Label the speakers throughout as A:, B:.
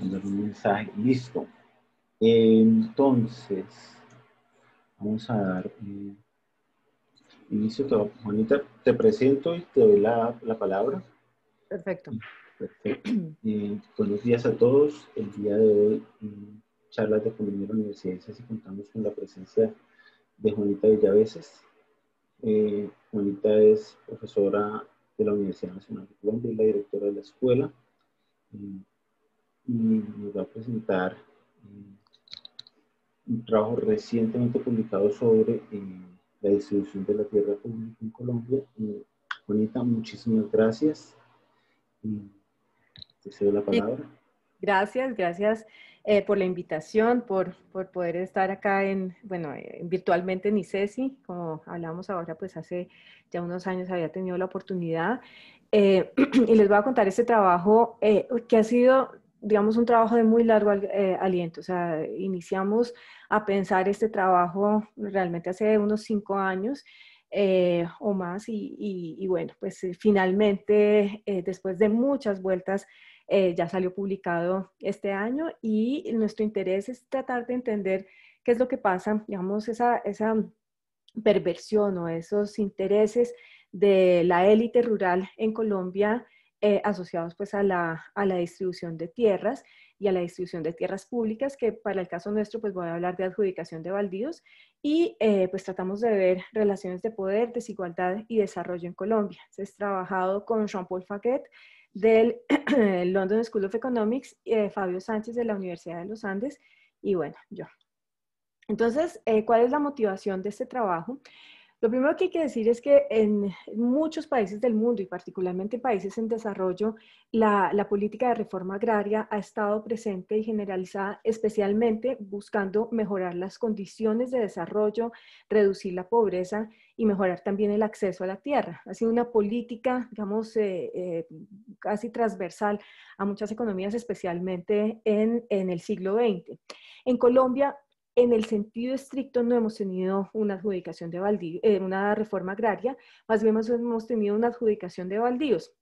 A: mandar un mensaje. Listo. Entonces, vamos a dar eh, inicio. Todo. Juanita, te presento y te doy la, la palabra. Perfecto. Eh, buenos días a todos. El día de hoy, mm, charlas de Universidad de la y contamos con la presencia de Juanita Villaveses. Eh, Juanita es profesora de la Universidad Nacional de Colombia y la directora de la escuela y nos va a presentar un trabajo recientemente publicado sobre eh, la distribución de la tierra pública en Colombia. Bonita, eh, muchísimas gracias. Eh, te cedo la
B: palabra. Gracias, gracias por la invitación, por, poder estar acá en, bueno, virtualmente en ICESI, como hablábamos ahora, pues hace ya unos años había tenido la oportunidad. y les voy a contar este trabajo que ha sido digamos, un trabajo de muy largo eh, aliento. O sea, iniciamos a pensar este trabajo realmente hace unos cinco años eh, o más y, y, bueno, pues eh, finalmente, después de muchas vueltas, ya salió publicado este año y nuestro interés es tratar de entender qué es lo que pasa, digamos, esa, esa perversión o esos intereses de la élite rural en Colombia eh, asociados pues a la, distribución de tierras y a la distribución de tierras públicas, que para el caso nuestro pues voy a hablar de adjudicación de baldíos y eh, pues tratamos de ver relaciones de poder, desigualdad y desarrollo en Colombia. Se ha trabajado con Jean-Paul faquet del London School of Economics, eh, Fabio Sánchez de la Universidad de los Andes y bueno, yo. Entonces, ¿cuál es la motivación de este trabajo? Lo primero que hay que decir es que en muchos países del mundo y particularmente en países en desarrollo, la, política de reforma agraria ha estado presente y generalizada, especialmente buscando mejorar las condiciones de desarrollo, reducir la pobreza y mejorar también el acceso a la tierra. Ha sido una política, digamos, eh, eh, casi transversal a muchas economías, especialmente en el siglo XX. En Colombia en el sentido estricto no hemos tenido una adjudicación de baldíos, eh, una reforma agraria, más bien hemos tenido una adjudicación de baldíos.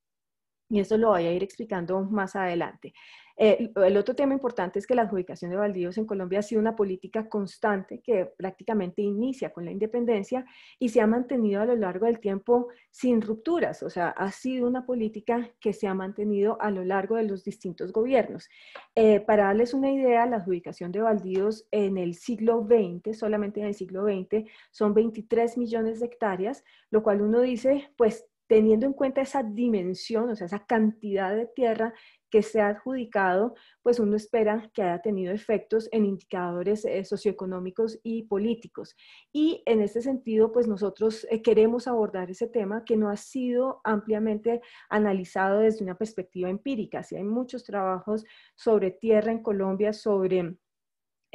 B: Y eso lo voy a ir explicando más adelante. Eh, el otro tema importante es que la adjudicación de baldíos en Colombia ha sido una política constante que prácticamente inicia con la independencia y se ha mantenido a lo largo del tiempo sin rupturas. O sea, ha sido una política que se ha mantenido a lo largo de los distintos gobiernos. Eh, para darles una idea, la adjudicación de baldíos en el siglo XX, solamente en el siglo XX, son 23 millones de hectáreas, lo cual uno dice, pues teniendo en cuenta esa dimensión, o sea, esa cantidad de tierra que se ha adjudicado, pues uno espera que haya tenido efectos en indicadores eh, socioeconómicos y políticos. Y en este sentido, pues nosotros eh, queremos abordar ese tema que no ha sido ampliamente analizado desde una perspectiva empírica. Si hay muchos trabajos sobre tierra en Colombia, sobre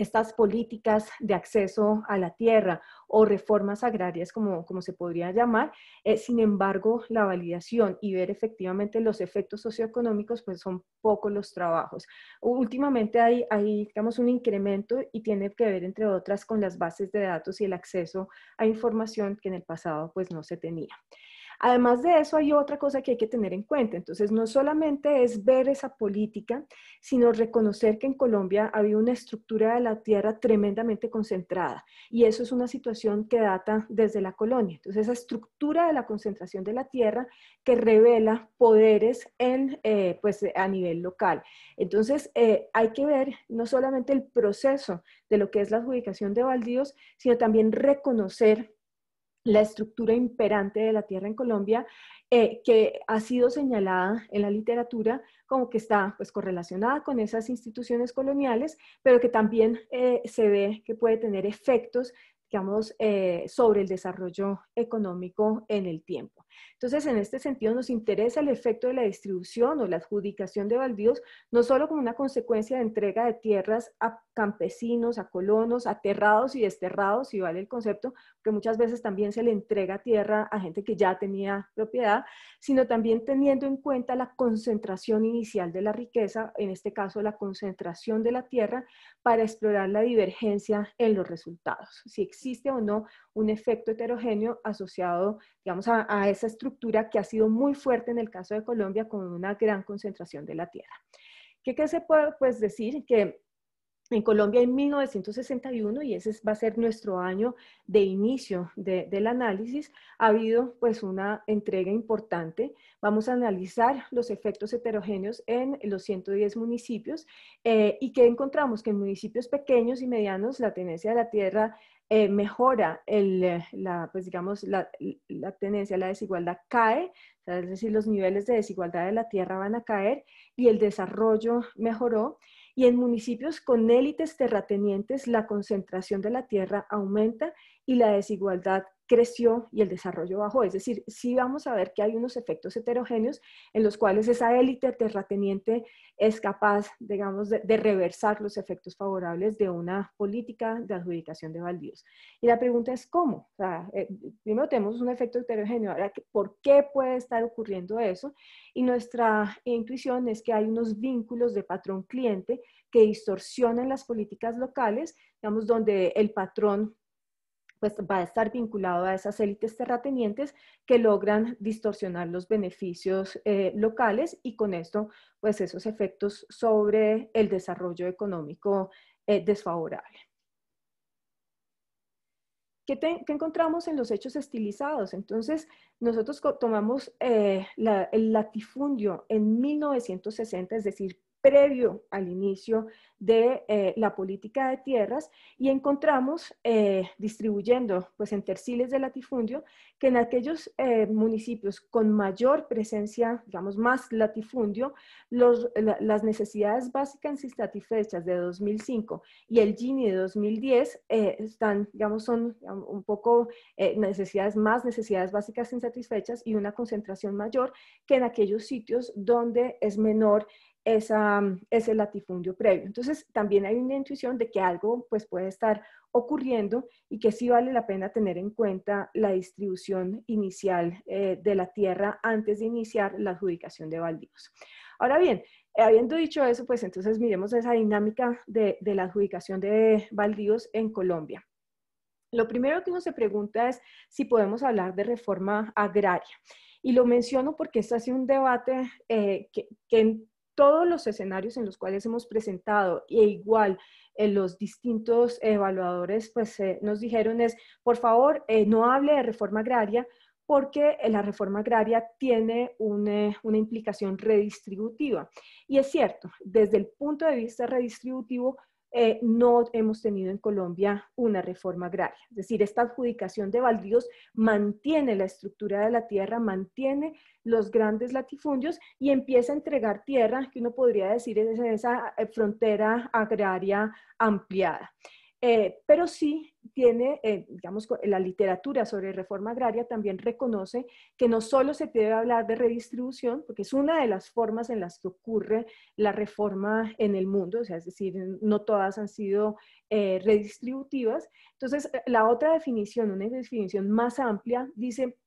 B: estas políticas de acceso a la tierra o reformas agrarias, como, se podría llamar. Eh, sin embargo, la validación y ver efectivamente los efectos socioeconómicos, pues son pocos los trabajos. Últimamente hay, digamos, un incremento y tiene que ver, entre otras, con las bases de datos y el acceso a información que en el pasado, pues, no se tenía. Además de eso, hay otra cosa que hay que tener en cuenta. Entonces, no solamente es ver esa política, sino reconocer que en Colombia había una estructura de la tierra tremendamente concentrada. Y eso es una situación que data desde la colonia. Entonces, esa estructura de la concentración de la tierra que revela poderes en, eh, pues, a nivel local. Entonces, eh, hay que ver no solamente el proceso de lo que es la adjudicación de baldíos, sino también reconocer la estructura imperante de la tierra en Colombia, eh, que ha sido señalada en la literatura como que está pues, correlacionada con esas instituciones coloniales, pero que también eh, se ve que puede tener efectos digamos, eh, sobre el desarrollo económico en el tiempo. Entonces, en este sentido, nos interesa el efecto de la distribución o la adjudicación de baldíos, no solo como una consecuencia de entrega de tierras a campesinos, a colonos, aterrados y desterrados, si vale el concepto, que muchas veces también se le entrega tierra a gente que ya tenía propiedad, sino también teniendo en cuenta la concentración inicial de la riqueza, en este caso la concentración de la tierra, para explorar la divergencia en los resultados. Si existe existe o no un efecto heterogéneo asociado, digamos, a, esa estructura que ha sido muy fuerte en el caso de Colombia con una gran concentración de la tierra. ¿Qué, se puede pues, decir? Que en Colombia en 1961, y ese va a ser nuestro año de inicio del análisis, ha habido pues una entrega importante. Vamos a analizar los efectos heterogéneos en los 110 municipios eh, y que encontramos que en municipios pequeños y medianos la tenencia de la tierra eh, mejora eh, la, pues digamos, la, la, tendencia la desigualdad cae, es decir, los niveles de desigualdad de la tierra van a caer y el desarrollo mejoró. Y en municipios con élites terratenientes, la concentración de la tierra aumenta y la desigualdad creció y el desarrollo bajó. Es decir, sí vamos a ver que hay unos efectos heterogéneos en los cuales esa élite terrateniente es capaz, digamos, de, reversar los efectos favorables de una política de adjudicación de baldíos. Y la pregunta es cómo. Eh, primero tenemos un efecto heterogéneo. Ahora, ¿por qué puede estar ocurriendo eso? Y nuestra intuición es que hay unos vínculos de patrón cliente que distorsionan las políticas locales, digamos, donde el patrón pues va a estar vinculado a esas élites terratenientes que logran distorsionar los beneficios eh, locales y con esto, pues esos efectos sobre el desarrollo económico eh, desfavorable. ¿Qué, encontramos en los hechos estilizados? Entonces, nosotros tomamos eh, el latifundio en 1960, es decir, previo al inicio de eh, la política de tierras y encontramos eh, distribuyendo pues en terciles de latifundio que en aquellos eh, municipios con mayor presencia, digamos más latifundio, las necesidades básicas insatisfechas de 2005 y el Gini de 2010 están, digamos, son un poco necesidades más necesidades básicas insatisfechas y una concentración mayor que en aquellos sitios donde es menor esa, mm, ese latifundio previo. Entonces, también hay una intuición de que algo pues, puede estar ocurriendo y que sí vale la pena tener en cuenta la distribución inicial eh, de la tierra antes de iniciar la adjudicación de baldíos. Ahora bien, habiendo dicho eso, pues entonces miremos esa dinámica de, la adjudicación de baldíos en Colombia. Lo primero que uno se pregunta es si podemos hablar de reforma agraria. Y lo menciono porque esto ha sido un debate eh, que, que, todos los escenarios en los cuales hemos presentado, e igual eh, los distintos evaluadores pues, eh, nos dijeron es, por favor, eh, no hable de reforma agraria porque la reforma agraria tiene una, una implicación redistributiva. Y es cierto, desde el punto de vista redistributivo, eh, no hemos tenido en Colombia una reforma agraria. Es decir, esta adjudicación de baldíos mantiene la estructura de la tierra, mantiene los grandes latifundios y empieza a entregar tierra, que uno podría decir es esa eh, frontera agraria ampliada. Eh, pero sí tiene, eh, digamos, la literatura sobre reforma agraria también reconoce que no solo se debe hablar de redistribución, porque es una de las formas en las que ocurre la reforma en el mundo, o sea, es decir, no todas han sido eh, redistributivas. Entonces, la otra definición, una definición más amplia, dice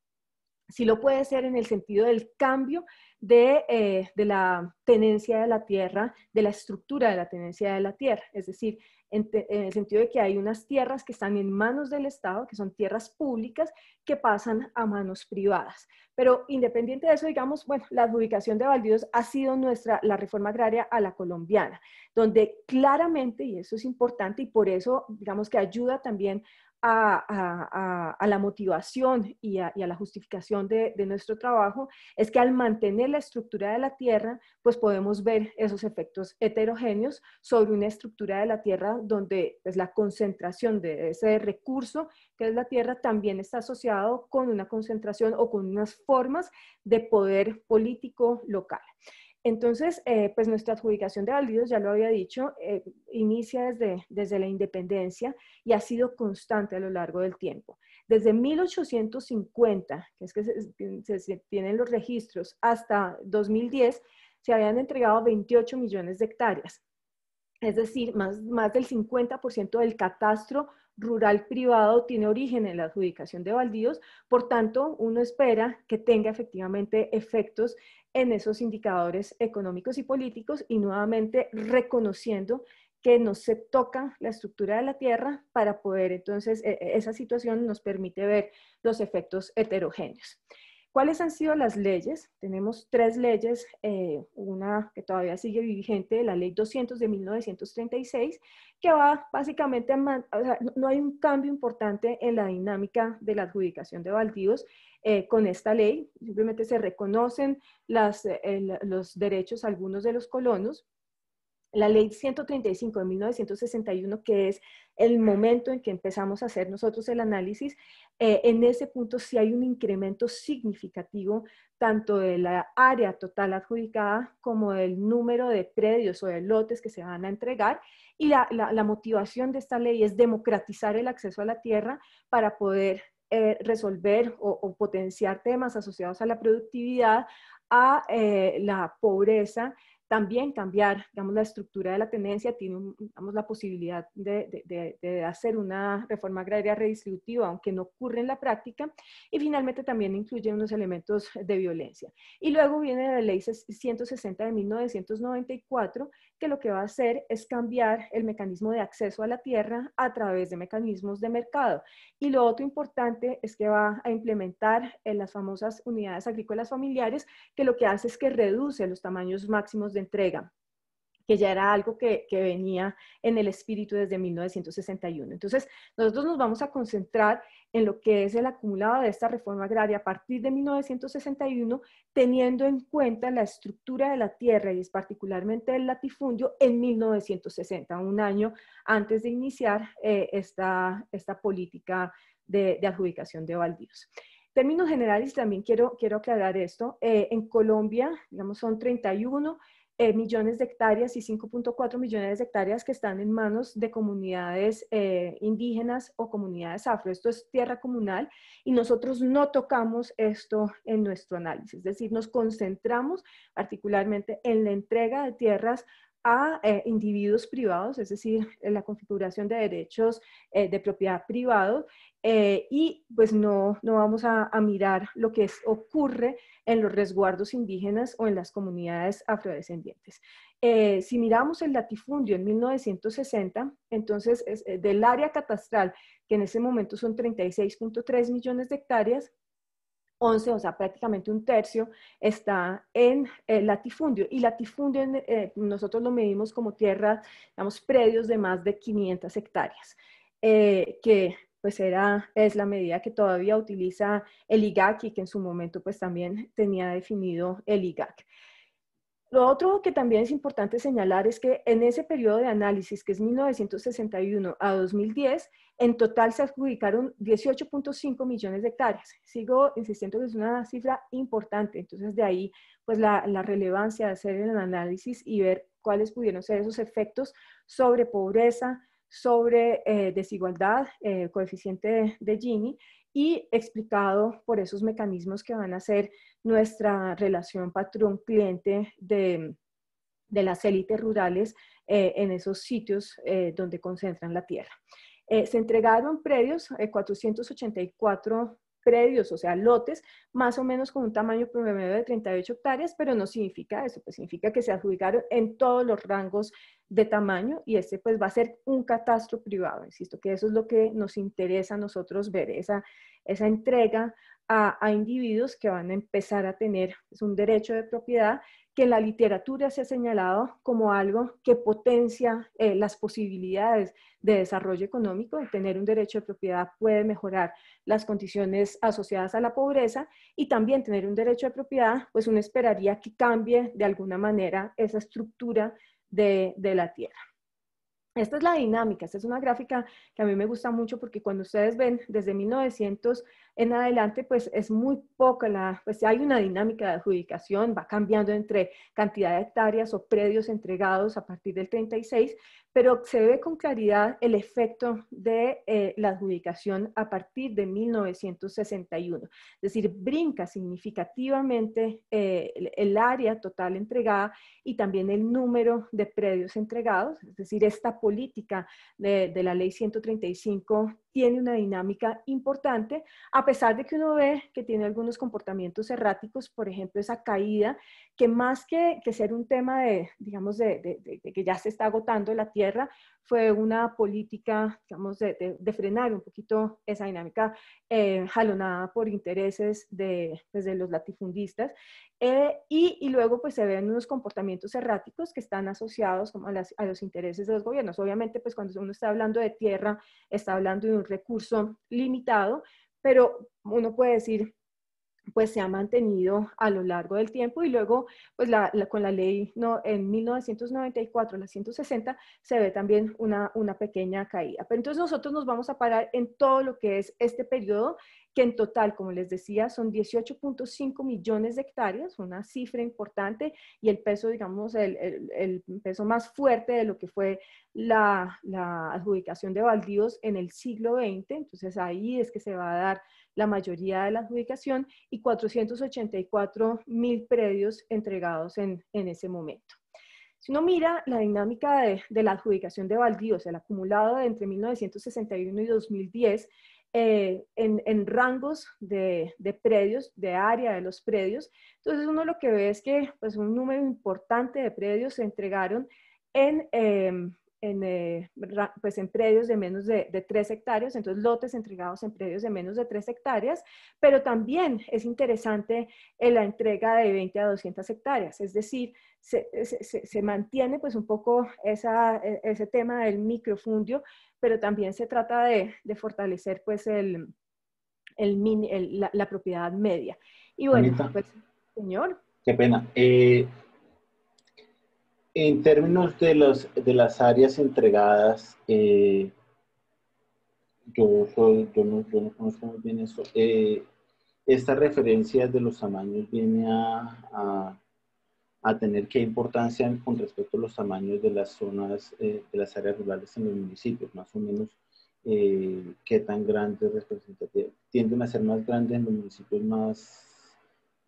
B: si lo puede ser en el sentido del cambio de, la tenencia de la tierra, de la estructura de la tenencia de la tierra. Es decir, en, el sentido de que hay unas tierras que están en manos del Estado, que son tierras públicas, que pasan a manos privadas. Pero independiente de eso, digamos, bueno, la adjudicación de baldíos ha sido nuestra, la reforma agraria a la colombiana, donde claramente, y eso es importante y por eso, digamos que ayuda también a, la motivación y a, la justificación de, nuestro trabajo es que al mantener la estructura de la Tierra, pues podemos ver esos efectos heterogéneos sobre una estructura de la Tierra donde es pues, la concentración de ese recurso que es la Tierra también está asociado con una concentración o con unas formas de poder político local. Entonces, eh, pues nuestra adjudicación de baldíos, ya lo había dicho, eh, inicia desde, desde la independencia y ha sido constante a lo largo del tiempo. Desde 1850, que es que se, tienen los registros, hasta 2010, se habían entregado 28 millones de hectáreas, es decir, más, más del 50% del catastro rural privado tiene origen en la adjudicación de baldíos, por tanto, uno espera que tenga efectivamente efectos en esos indicadores económicos y políticos y nuevamente reconociendo que no se toca la estructura de la Tierra para poder, entonces, e, e, esa situación nos permite ver los efectos heterogéneos. ¿Cuáles han sido las leyes? Tenemos tres leyes, eh, una que todavía sigue vigente, la ley 200 de 1936, que va básicamente, a no hay un cambio importante en la dinámica de la adjudicación de baldíos eh, con esta ley, simplemente se reconocen las, eh, los derechos algunos de los colonos, la ley 135 de 1961, que es el momento en que empezamos a hacer nosotros el análisis, eh, en ese punto sí hay un incremento significativo tanto de la área total adjudicada como del número de predios o de lotes que se van a entregar. Y la, motivación de esta ley es democratizar el acceso a la tierra para poder eh, resolver o, potenciar temas asociados a la productividad, a eh, la pobreza también cambiar, digamos, la estructura de la tenencia tiene, digamos, la posibilidad de, de hacer una reforma agraria redistributiva, aunque no ocurre en la práctica. Y finalmente también incluye unos elementos de violencia. Y luego viene la ley 160 de 1994, que lo que va a hacer es cambiar el mecanismo de acceso a la tierra a través de mecanismos de mercado. Y lo otro importante es que va a implementar en las famosas unidades agrícolas familiares, que lo que hace es que reduce los tamaños máximos de entrega que ya era algo que, venía en el espíritu desde 1961. Entonces, nosotros nos vamos a concentrar en lo que es el acumulado de esta reforma agraria a partir de 1961, teniendo en cuenta la estructura de la tierra y es particularmente el latifundio en 1960, un año antes de iniciar eh, esta, esta política de, de adjudicación de baldíos términos generales también quiero, quiero aclarar esto. Eh, en Colombia, digamos, son 31 eh, millones de hectáreas y 5.4 millones de hectáreas que están en manos de comunidades eh, indígenas o comunidades afro. Esto es tierra comunal y nosotros no tocamos esto en nuestro análisis, es decir, nos concentramos particularmente en la entrega de tierras a eh, individuos privados, es decir, la configuración de derechos eh, de propiedad privado, eh, y pues no, no vamos a, mirar lo que ocurre en los resguardos indígenas o en las comunidades afrodescendientes. si miramos el latifundio en 1960, entonces es, del área catastral, que en ese momento son 36.3 millones de hectáreas, 11, o sea, prácticamente un tercio, está en eh, latifundio. Y latifundio eh, nosotros lo medimos como tierras, digamos, predios de más de 500 hectáreas, eh, que pues era, es la medida que todavía utiliza el IGAC y que en su momento pues también tenía definido el IGAC. Lo otro que también es importante señalar es que en ese periodo de análisis, que es 1961 a 2010, en total se adjudicaron 18.5 millones de hectáreas. Sigo insistiendo que es una cifra importante, entonces de ahí pues la, relevancia de hacer el análisis y ver cuáles pudieron ser esos efectos sobre pobreza, sobre eh, desigualdad, eh, coeficiente de Gini, y explicado por esos mecanismos que van a ser nuestra relación patrón-cliente de, las élites rurales eh, en esos sitios eh, donde concentran la tierra. Eh, se entregaron predios, 484 predios, o sea, lotes, más o menos con un tamaño promedio de 38 hectáreas, pero no significa eso, pues significa que se adjudicaron en todos los rangos de tamaño y este pues va a ser un catastro privado, insisto, que eso es lo que nos interesa a nosotros ver, esa, esa entrega a, individuos que van a empezar a tener pues, un derecho de propiedad que en la literatura se ha señalado como algo que potencia eh, las posibilidades de desarrollo económico. y tener un derecho de propiedad puede mejorar las condiciones asociadas a la pobreza y también tener un derecho de propiedad, pues uno esperaría que cambie de alguna manera esa estructura de, de la tierra. Esta es la dinámica, esta es una gráfica que a mí me gusta mucho porque cuando ustedes ven desde 1900 en adelante, pues es muy poca la, pues hay una dinámica de adjudicación, va cambiando entre cantidad de hectáreas o predios entregados a partir del 36, pero se ve con claridad el efecto de eh, la adjudicación a partir de 1961. Es decir, brinca significativamente eh, el, área total entregada y también el número de predios entregados, es decir, esta política de, de la ley 135 tiene una dinámica importante, a pesar de que uno ve que tiene algunos comportamientos erráticos, por ejemplo, esa caída, que más que, que ser un tema de, digamos, de, que ya se está agotando la tierra, fue una política, digamos, de, frenar un poquito esa dinámica eh, jalonada por intereses de, desde pues, los latifundistas. Eh, y, luego, pues, se ven unos comportamientos erráticos que están asociados como a, a los intereses de los gobiernos. Obviamente, pues, cuando uno está hablando de tierra, está hablando de un recurso limitado, pero uno puede decir, pues se ha mantenido a lo largo del tiempo y luego pues con la ley no, en 1994, la 160, se ve también una, pequeña caída. Pero entonces nosotros nos vamos a parar en todo lo que es este periodo, que en total, como les decía, son 18.5 millones de hectáreas, una cifra importante y el peso, digamos, el, peso más fuerte de lo que fue la, la adjudicación de baldíos en el siglo XX. Entonces ahí es que se va a dar la mayoría de la adjudicación y 484 mil predios entregados en, ese momento. Si uno mira la dinámica de, la adjudicación de baldíos, el acumulado de entre 1961 y 2010, eh, en, en, rangos de, de, predios, de área de los predios. Entonces uno lo que ve es que pues, un número importante de predios se entregaron en, em, en, eh, pues en predios de menos de, de, 3 hectáreas, entonces lotes entregados en predios de menos de 3 hectáreas, pero también es interesante la entrega de 20 a 200 hectáreas, es decir, se, se, mantiene pues un poco esa, e, ese tema del microfundio, pero también se trata de, de fortalecer pues el, el, la, propiedad media. Y bueno, pues, señor.
A: Qué pena. Eh, en términos de, los, de las áreas entregadas, eh, yo, no, conozco muy bien eso. Eh, esta referencia de los tamaños viene a, tener qué importancia con respecto a los tamaños de las zonas, eh, de las áreas rurales en los municipios, más o menos qué tan grandes representativas. Tienden a ser más grandes en los municipios más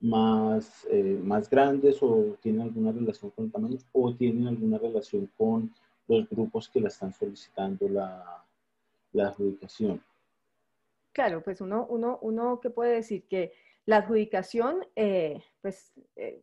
A: más, eh, más grandes o tienen alguna relación con el tamaño o tienen alguna relación con los grupos que la están solicitando la, adjudicación.
B: Claro, pues uno, uno, uno que puede decir que la adjudicación, eh, pues, eh,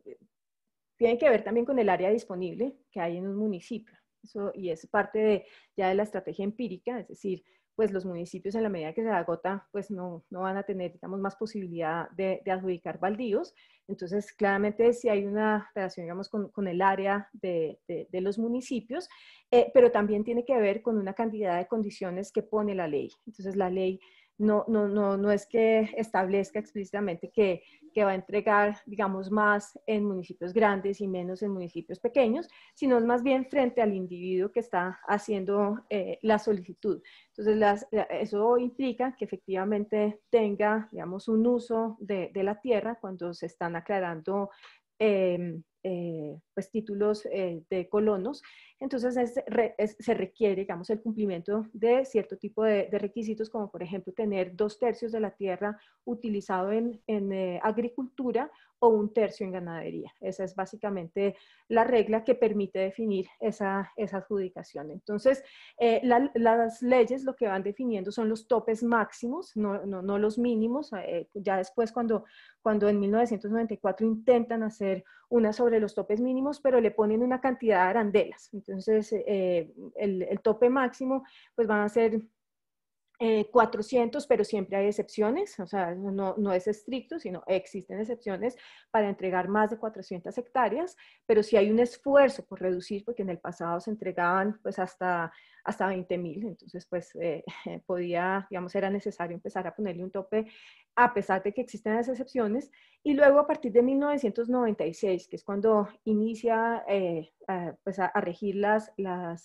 B: tiene que ver también con el área disponible que hay en un municipio. Eso, y es parte de, ya de la estrategia empírica, es decir, pues los municipios en la medida que se agota, pues no, no van a tener, digamos, más posibilidad de, adjudicar baldíos. Entonces, claramente si hay una relación, digamos, con, con el área de, los municipios, eh, pero también tiene que ver con una cantidad de condiciones que pone la ley. Entonces, la ley no, no, no, no es que establezca explícitamente que, que va a entregar, digamos, más en municipios grandes y menos en municipios pequeños, sino más bien frente al individuo que está haciendo eh, la solicitud. Entonces, eso implica que efectivamente tenga, digamos, un uso de, de la tierra cuando se están aclarando em, eh, pues títulos eh, de colonos entonces se requiere, digamos, el cumplimiento de cierto tipo de, requisitos, como por ejemplo tener dos tercios de la tierra utilizado en, eh, agricultura o un tercio en ganadería. Esa es básicamente la regla que permite definir esa, adjudicación. Entonces, eh, las leyes lo que van definiendo son los topes máximos, no, no, los mínimos. Eh, ya después, cuando, cuando en 1994 intentan hacer una sobre los topes mínimos, pero le ponen una cantidad de arandelas. Entonces, eh, el, el, tope máximo, pues van a ser 400, eh, pero siempre hay excepciones, o sea, no, es estricto, sino existen excepciones para entregar más de 400 hectáreas, pero si hay un esfuerzo por reducir, porque en el pasado se entregaban pues hasta, hasta 20 mil, entonces pues eh, podía, digamos, era necesario empezar a ponerle un tope a pesar de que existen las excepciones, y luego a partir de 1996, que es cuando inicia eh, a, pues a, a, regir las... las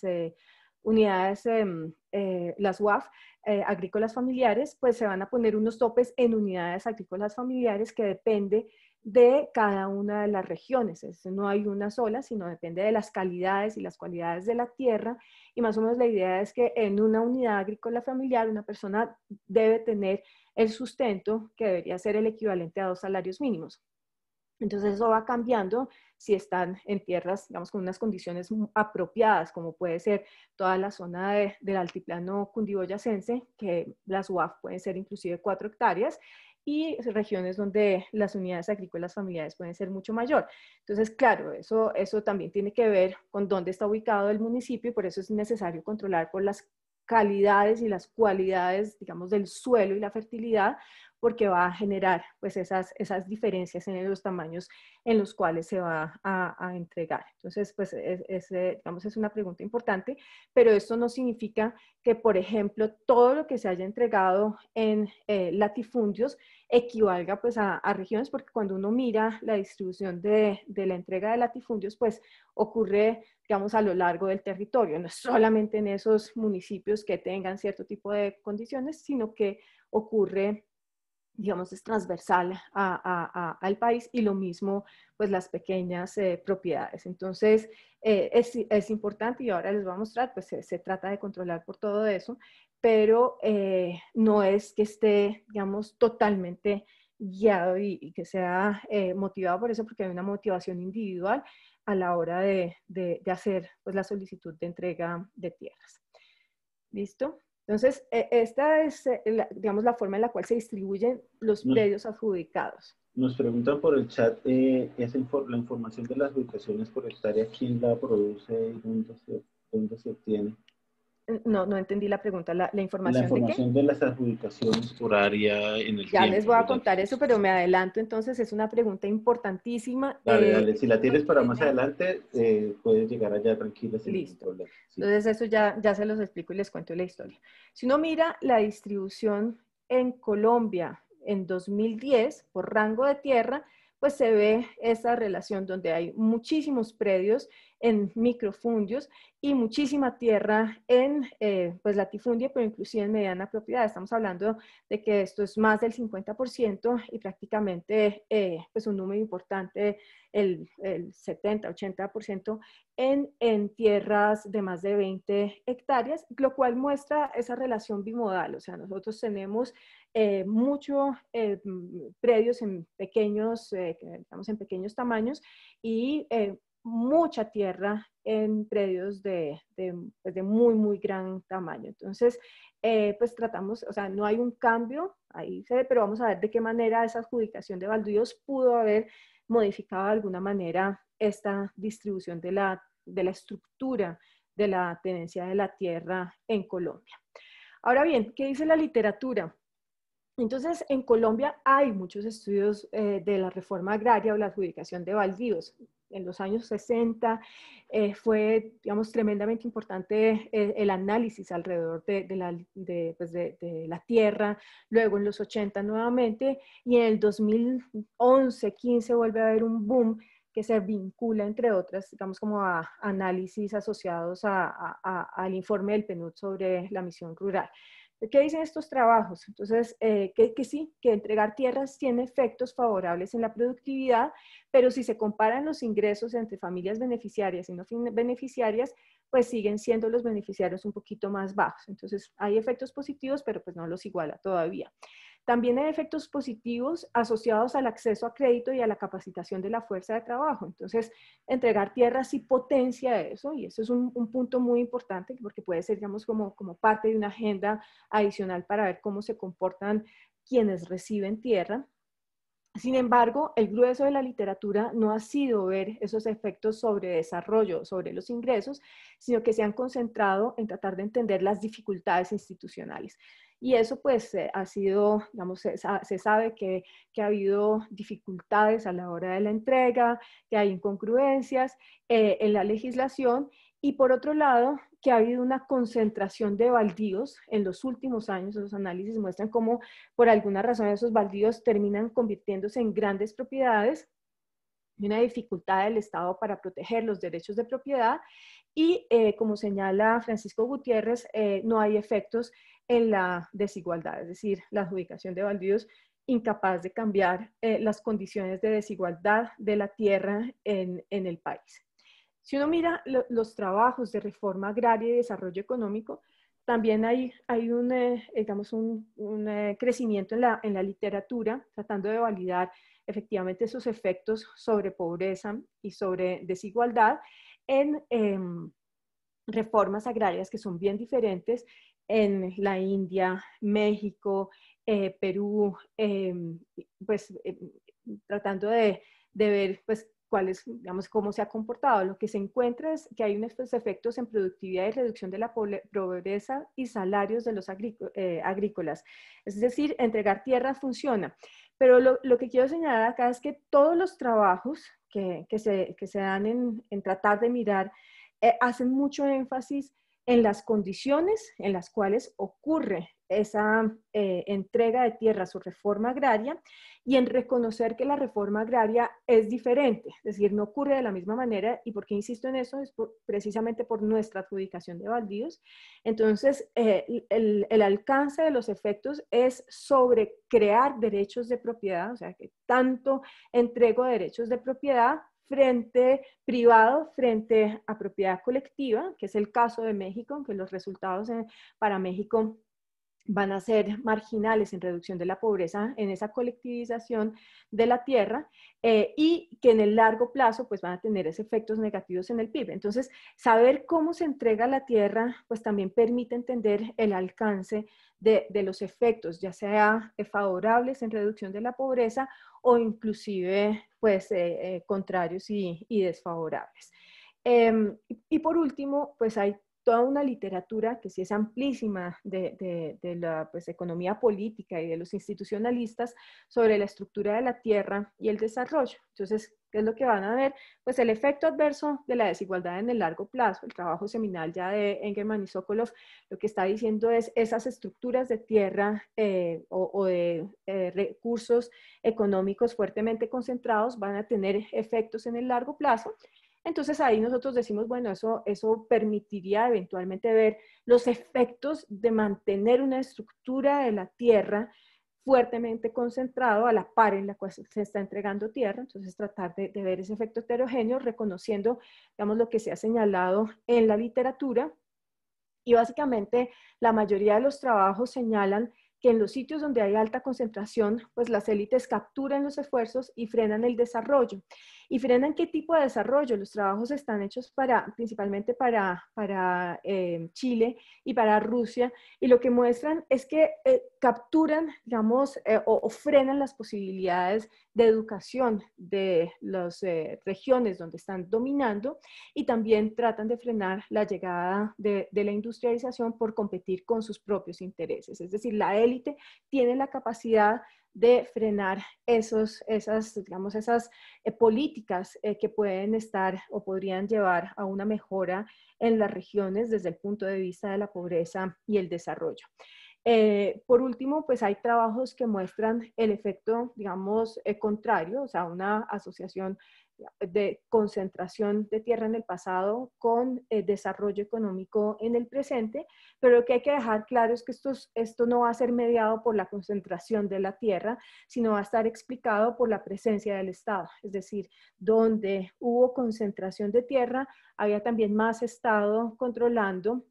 B: unidades, em, eh, las UAF, eh, agrícolas familiares, pues se van a poner unos topes en unidades agrícolas familiares que depende de cada una de las regiones. no hay una sola, sino depende de las calidades y las cualidades de la tierra. Y más o menos la idea es que en una unidad agrícola familiar una persona debe tener el sustento que debería ser el equivalente a dos salarios mínimos. Entonces eso va cambiando si están en tierras, digamos, con unas condiciones apropiadas, como puede ser toda la zona del altiplano cundiboyacense, que las UAF pueden ser inclusive cuatro hectáreas, y regiones donde las unidades agrícolas familiares pueden ser mucho mayor. Entonces, claro, eso, eso también tiene que ver con dónde está ubicado el municipio y por eso es necesario controlar por las calidades y las cualidades, digamos, del suelo y la fertilidad porque va a generar pues esas, esas diferencias en los tamaños en los cuales se va a, a entregar. Entonces, pues es, eh, digamos, es una pregunta importante, pero esto no significa que, por ejemplo, todo lo que se haya entregado en eh, latifundios equivalga pues a, a, regiones, porque cuando uno mira la distribución de, de la entrega de latifundios, pues ocurre digamos, a lo largo del territorio, no solamente en esos municipios que tengan cierto tipo de condiciones, sino que ocurre digamos, es transversal al país y lo mismo, pues las pequeñas eh, propiedades. Entonces, eh, es, importante y ahora les voy a mostrar, pues se, trata de controlar por todo eso, pero eh, no es que esté, digamos, totalmente guiado y, que sea motivado por eso, porque hay una motivación individual a la hora de, de hacer pues, la solicitud de entrega de tierras. ¿Listo? Entonces, e, esta es, eh, digamos, la forma en la cual se distribuyen los medios adjudicados.
A: Nos preguntan por el chat, eh, la información de las adjudicaciones por hectárea, ¿quién la produce y dónde dónde se obtiene?
B: No, no entendí la pregunta. La, información, la información
A: de, las adjudicaciones por área en el Ya les voy a
B: contar eso, pero me adelanto. Entonces, es una pregunta importantísima. Dale, eh, dale.
A: Si la tienes para más adelante, eh, puedes llegar allá tranquila sin Listo.
B: Entonces, eso ya, ya se los explico y les cuento la historia. Si uno mira la distribución en Colombia en 2010 por rango de tierra, pues se ve esa relación donde hay muchísimos predios en microfundios y muchísima tierra en eh, pues latifundio, pero inclusive en mediana propiedad. Estamos hablando de que esto es más del 50% y prácticamente eh, pues un número importante, el, el 70-80% en, en tierras de más de 20 hectáreas, lo cual muestra esa relación bimodal. O sea, nosotros tenemos eh, mucho eh, predios en pequeños, estamos eh, en pequeños tamaños y mucha tierra en predios pues, de, muy, muy gran tamaño. Entonces, eh, pues tratamos, o sea, no hay un cambio, ahí pero vamos a ver de qué manera esa adjudicación de baldíos pudo haber modificado de alguna manera esta distribución de la, de la estructura de la tenencia de la tierra en Colombia. Ahora bien, ¿qué dice la literatura? Entonces, en Colombia hay muchos estudios eh, de la reforma agraria o la adjudicación de baldíos. En los años 60 eh, fue, digamos, tremendamente importante eh, el, análisis alrededor pues, de, la, tierra, luego en los 80 nuevamente, y en el 2011-15 vuelve a haber un boom que se vincula, entre otras, digamos, como a análisis asociados al informe del PNUD sobre la misión rural. ¿Qué dicen estos trabajos? Entonces, eh, que, sí, que entregar tierras tiene efectos favorables en la productividad, pero si se comparan los ingresos entre familias beneficiarias y no beneficiarias, pues siguen siendo los beneficiarios un poquito más bajos. Entonces, hay efectos positivos, pero pues no los iguala todavía. También hay efectos positivos asociados al acceso a crédito y a la capacitación de la fuerza de trabajo. Entonces, entregar tierras sí potencia eso y eso es un, punto muy importante porque puede ser, digamos, como parte de una agenda adicional para ver cómo se comportan quienes reciben tierra. Sin embargo, el grueso de la literatura no ha sido ver esos efectos sobre desarrollo, sobre los ingresos, sino que se han concentrado en tratar de entender las dificultades institucionales. Y eso pues eh, ha sido, digamos, se, sabe que, ha habido dificultades a la hora de la entrega, que hay incongruencias eh, en la legislación y por otro lado, que ha habido una concentración de baldíos en los últimos años. Los análisis muestran cómo por alguna razón esos baldíos terminan convirtiéndose en grandes propiedades y una dificultad del Estado para proteger los derechos de propiedad. Y eh, como señala Francisco Gutiérrez, no hay efectos en la desigualdad, es decir, la adjudicación de baldíos incapaz de cambiar eh, las condiciones de desigualdad de la tierra en, en el país. Si uno mira los trabajos de reforma agraria y desarrollo económico, también hay, hay un, eh, digamos un, un eh, crecimiento en la, en la, literatura tratando de validar efectivamente esos efectos sobre pobreza y sobre desigualdad en em, reformas agrarias que son bien diferentes en la India, México, eh, Perú, em, pues em, tratando de, de, ver pues cuál es, digamos, cómo se ha comportado. Lo que se encuentra es que hay unos pues, efectos en productividad y reducción de la pobreza y salarios de los eh, agrícolas. Es decir, entregar tierras funciona. Pero lo, lo, que quiero señalar acá es que todos los trabajos que, que, se, que se, dan en, en, tratar de mirar eh, hacen mucho énfasis en las condiciones en las cuales ocurre esa eh, entrega de tierras o reforma agraria y en reconocer que la reforma agraria es diferente, es decir, no ocurre de la misma manera y por qué insisto en eso es precisamente por nuestra adjudicación de baldíos. Entonces, eh, el, alcance de los efectos es sobre crear derechos de propiedad, o sea, que tanto entrego derechos de propiedad frente privado frente a propiedad colectiva, que es el caso de México, que los resultados para México van a ser marginales en reducción de la pobreza, en esa colectivización de la tierra eh, y que en el largo plazo pues van a tener esos efectos negativos en el PIB. Entonces, saber cómo se entrega la tierra pues también permite entender el alcance de, de los efectos, ya sea eh, favorables en reducción de la pobreza o inclusive pues eh, eh, contrarios y, desfavorables. Em, y por último, pues hay toda una literatura que sí es amplísima de, la pues, economía política y de los institucionalistas sobre la estructura de la tierra y el desarrollo. Entonces, ¿qué es lo que van a ver? Pues el efecto adverso de la desigualdad en el largo plazo. El trabajo seminal ya de Engelman y Sokolov lo que está diciendo es esas estructuras de tierra eh, o, de eh, recursos económicos fuertemente concentrados van a tener efectos en el largo plazo entonces ahí nosotros decimos, bueno, eso, eso permitiría eventualmente ver los efectos de mantener una estructura de la tierra fuertemente concentrado a la par en la cual se está entregando tierra, entonces tratar de, de ver ese efecto heterogéneo, reconociendo, digamos, lo que se ha señalado en la literatura. Y básicamente la mayoría de los trabajos señalan que en los sitios donde hay alta concentración, pues las élites capturan los esfuerzos y frenan el desarrollo. ¿Y frenan qué tipo de desarrollo? Los trabajos están hechos para, principalmente para, para eh, Chile y para Rusia, y lo que muestran es que eh, capturan, digamos, eh, o, o, frenan las posibilidades de educación de las eh, regiones donde están dominando y también tratan de frenar la llegada de, la industrialización por competir con sus propios intereses. Es decir, la élite tiene la capacidad de frenar esos, esas, digamos, esas eh, políticas eh, que pueden estar o podrían llevar a una mejora en las regiones desde el punto de vista de la pobreza y el desarrollo. Eh, por último, pues hay trabajos que muestran el efecto, digamos, eh, contrario, o sea, una asociación de concentración de tierra en el pasado con eh, desarrollo económico en el presente, pero lo que hay que dejar claro es que esto no va a ser mediado por la concentración de la tierra, sino va a estar explicado por la presencia del Estado. Es decir, donde hubo concentración de tierra, había también más Estado controlando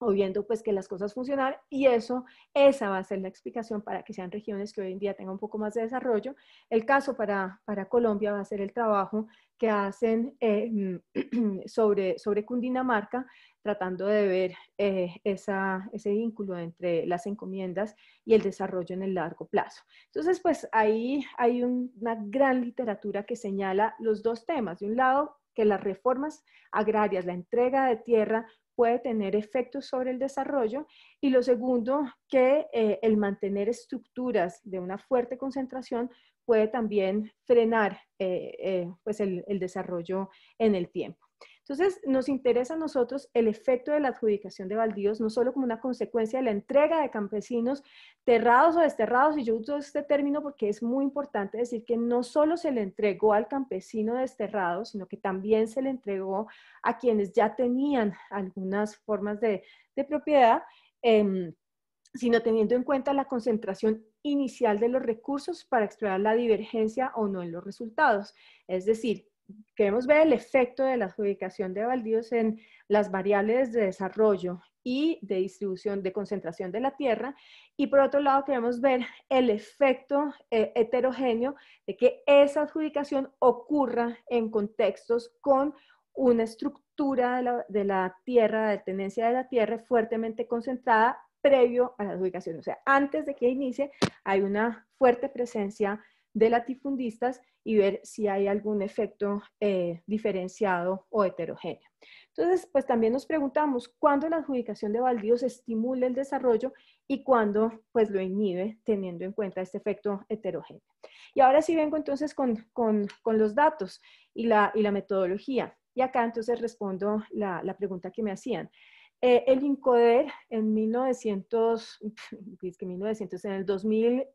B: o viendo pues que las cosas funcionan y eso, esa va a ser la explicación para que sean regiones que hoy en día tengan un poco más de desarrollo. El caso para, Colombia va a ser el trabajo que hacen eh, sobre, sobre Cundinamarca, tratando de ver eh, esa, ese vínculo entre las encomiendas y el desarrollo en el largo plazo. Entonces, pues ahí hay una gran literatura que señala los dos temas. De un lado, que las reformas agrarias, la entrega de tierra puede tener efectos sobre el desarrollo y lo segundo, que eh, el mantener estructuras de una fuerte concentración puede también frenar eh, eh, pues el desarrollo en el tiempo. Entonces, nos interesa a nosotros el efecto de la adjudicación de baldíos, no solo como una consecuencia de la entrega de campesinos terrados o desterrados, y yo uso este término porque es muy importante decir que no solo se le entregó al campesino desterrado, sino que también se le entregó a quienes ya tenían algunas formas de, propiedad. Em, sino teniendo en cuenta la concentración inicial de los recursos para explorar la divergencia o no en los resultados. Es decir, queremos ver el efecto de la adjudicación de baldíos en las variables de desarrollo y de distribución de concentración de la tierra. Y por otro lado, queremos ver el efecto eh, heterogéneo de que esa adjudicación ocurra en contextos con una estructura de la, de la tierra, de tenencia de la tierra fuertemente concentrada previo a la adjudicación. O sea, antes de que inicie, hay una fuerte presencia de latifundistas y ver si hay algún efecto eh, diferenciado o heterogéneo. Entonces, pues también nos preguntamos cuándo la adjudicación de baldíos estimula el desarrollo y cuándo pues lo inhibe teniendo en cuenta este efecto heterogéneo. Y ahora sí vengo entonces con, los datos y la, la, metodología. Y acá entonces respondo la, pregunta que me hacían. Eh, el INCODER en 1900, 1900, en el 2000...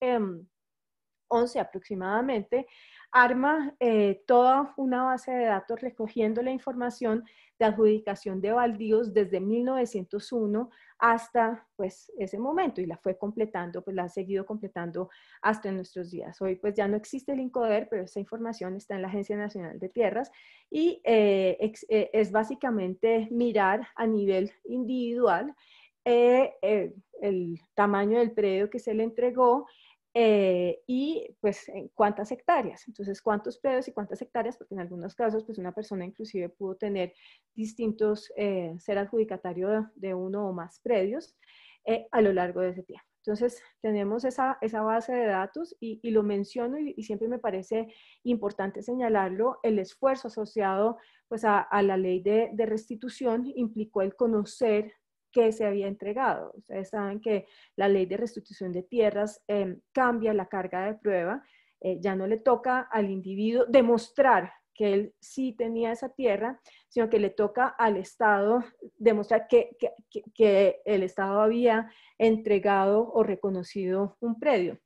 B: 11 aproximadamente, arma eh, toda una base de datos recogiendo la información de adjudicación de baldíos desde 1901 hasta pues ese momento y la fue completando, pues la ha seguido completando hasta nuestros días. Hoy pues ya no existe el INCODER, pero esa información está en la Agencia Nacional de Tierras y eh, eh, es básicamente mirar a nivel individual el tamaño del predio que se le entregó, eh, y pues en cuántas hectáreas, entonces cuántos predios y cuántas hectáreas, porque en algunos casos pues una persona inclusive pudo tener distintos, eh, ser adjudicatario de, uno o más predios eh, a lo largo de ese tiempo. Entonces tenemos esa, esa base de datos y, y lo menciono y, siempre me parece importante señalarlo, el esfuerzo asociado pues a, la ley de restitución implicó el conocer que se había entregado. Ustedes saben que la ley de restitución de tierras em, cambia la carga de prueba, eh, ya no le toca al individuo demostrar que él sí tenía esa tierra, sino que le toca al Estado demostrar que, que el Estado había entregado o reconocido un predio.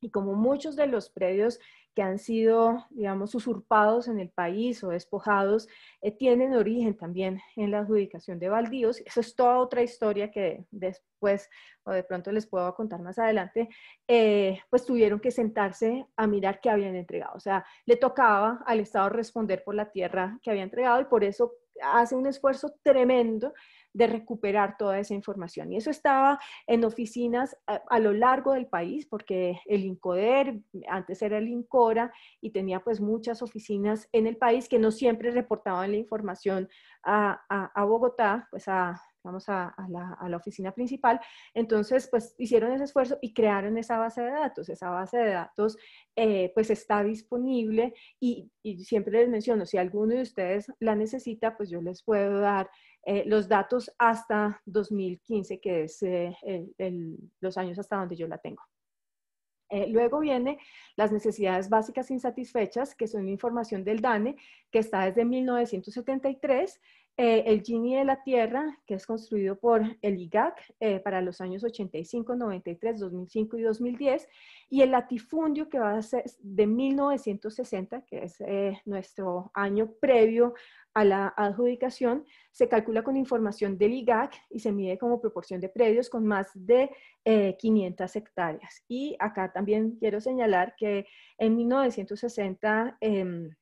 B: Y como muchos de los predios que han sido, digamos, usurpados en el país o despojados, eh, tienen origen también en la adjudicación de baldíos. Eso es toda otra historia que después o de pronto les puedo contar más adelante, eh, pues tuvieron que sentarse a mirar qué habían entregado. O sea, le tocaba al Estado responder por la tierra que había entregado y por eso hace un esfuerzo tremendo de recuperar toda esa información. Y eso estaba en oficinas a, lo largo del país, porque el INCODER, antes era el INCORA, y tenía pues muchas oficinas en el país que no siempre reportaban la información a, Bogotá, pues a, vamos a, la, oficina principal. Entonces, pues hicieron ese esfuerzo y crearon esa base de datos. Esa base de datos, eh, pues está disponible y, y, siempre les menciono, si alguno de ustedes la necesita, pues yo les puedo dar eh, los datos hasta 2015, que es eh, los años hasta donde yo la tengo. Eh, luego viene las necesidades básicas insatisfechas, que son información del DANE, que está desde 1973, el Gini de la Tierra, que es construido por el IGAC para los años 85, 93, 2005 y 2010, y el latifundio que va a ser de 1960, que es nuestro año previo la adjudicación se calcula con información del IGAC y se mide como proporción de predios con más de 500 eh, hectáreas. Y acá también quiero señalar que en 1960 em,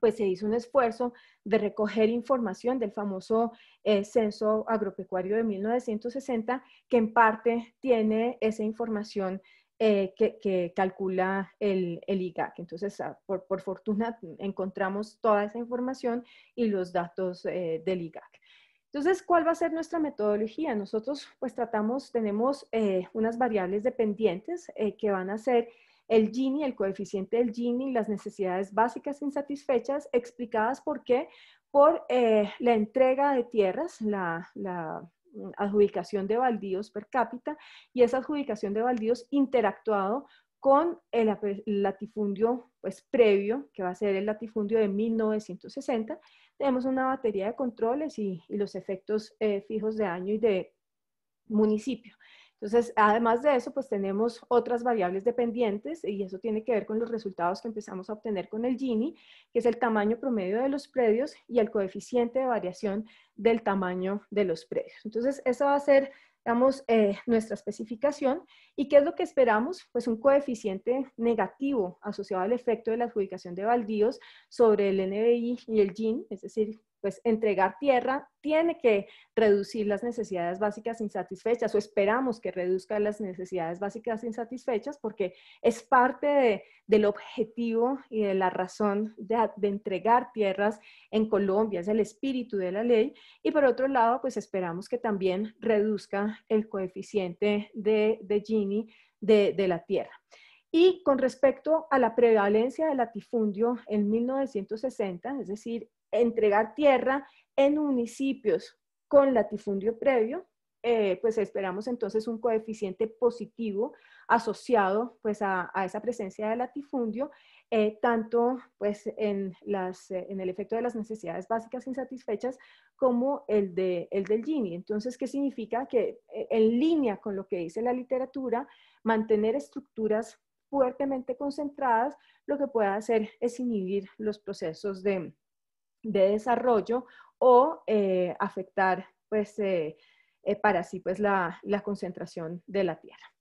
B: pues se hizo un esfuerzo de recoger información del famoso eh, censo agropecuario de 1960, que en parte tiene esa información eh, que, calcula el, el IGAC. Entonces, ah, por, fortuna, mm, encontramos toda esa información y los datos eh, del IGAC. Entonces, ¿cuál va a ser nuestra metodología? Nosotros pues tratamos, tenemos eh, unas variables dependientes que van a ser el Gini, el coeficiente del Gini, las necesidades básicas insatisfechas, explicadas por qué, por la entrega de tierras, la, la, Mm, adjudicación de baldíos per cápita y esa adjudicación de baldíos interactuado con el latifundio pues, previo, que va a ser el latifundio de 1960. Tenemos una batería de controles y, los efectos eh, fijos de año y de municipio. Entonces, además de eso, pues tenemos otras variables dependientes y eso tiene que ver con los resultados que empezamos a obtener con el Gini, que es el tamaño promedio de los predios y el coeficiente de variación del tamaño de los predios. Entonces, esa va a ser digamos, eh, nuestra especificación y qué es lo que esperamos, pues un coeficiente negativo asociado al efecto de la adjudicación de baldíos sobre el NBI y el GINI, es decir, pues entregar tierra tiene que reducir las necesidades básicas insatisfechas o esperamos que reduzca las necesidades básicas insatisfechas porque es parte del objetivo y de la razón de, entregar tierras en Colombia, es el espíritu de la ley. Y por otro lado, pues esperamos que también reduzca el coeficiente de, Gini de, de la tierra. Y con respecto a la prevalencia del latifundio en 1960, es decir, entregar tierra en municipios con latifundio previo, eh, pues esperamos entonces un coeficiente positivo asociado pues a, esa presencia de latifundio, eh, tanto pues en, las, eh, en el efecto de las necesidades básicas insatisfechas como el, de, el del Gini. Entonces, ¿qué significa? Que en línea con lo que dice la literatura, mantener estructuras fuertemente concentradas lo que puede hacer es inhibir los procesos de, de desarrollo o eh, afectar pues, eh, eh, para sí pues, la, concentración de la tierra.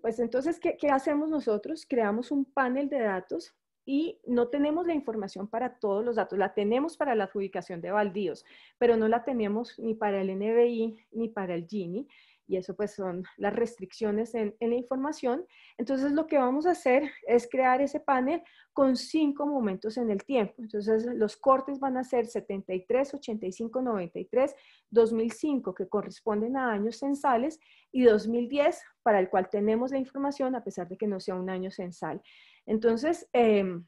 B: pues entonces, ¿qué, ¿qué hacemos nosotros? Creamos un panel de datos y no tenemos la información para todos los datos. La tenemos para la adjudicación de baldíos, pero no la tenemos ni para el NBI ni para el GINI y eso pues son las restricciones en, la información. Entonces lo que vamos a hacer es crear ese panel con cinco momentos en el tiempo. Entonces los cortes van a ser 73, 85, 93, 2005 que corresponden a años censales y 2010 para el cual tenemos la información a pesar de que no sea un año censal. Entonces, em,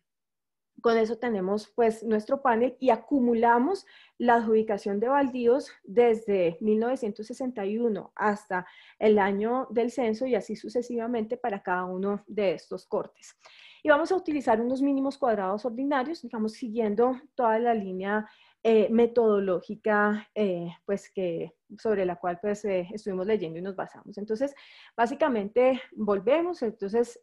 B: con eso tenemos pues nuestro panel y acumulamos la adjudicación de baldíos desde 1961 hasta el año del censo y así sucesivamente para cada uno de estos cortes. Y vamos a utilizar unos mínimos cuadrados ordinarios, digamos, siguiendo toda la línea eh, metodológica, eh, pues que sobre la cual pues eh, estuvimos leyendo y nos basamos. Entonces, básicamente volvemos, entonces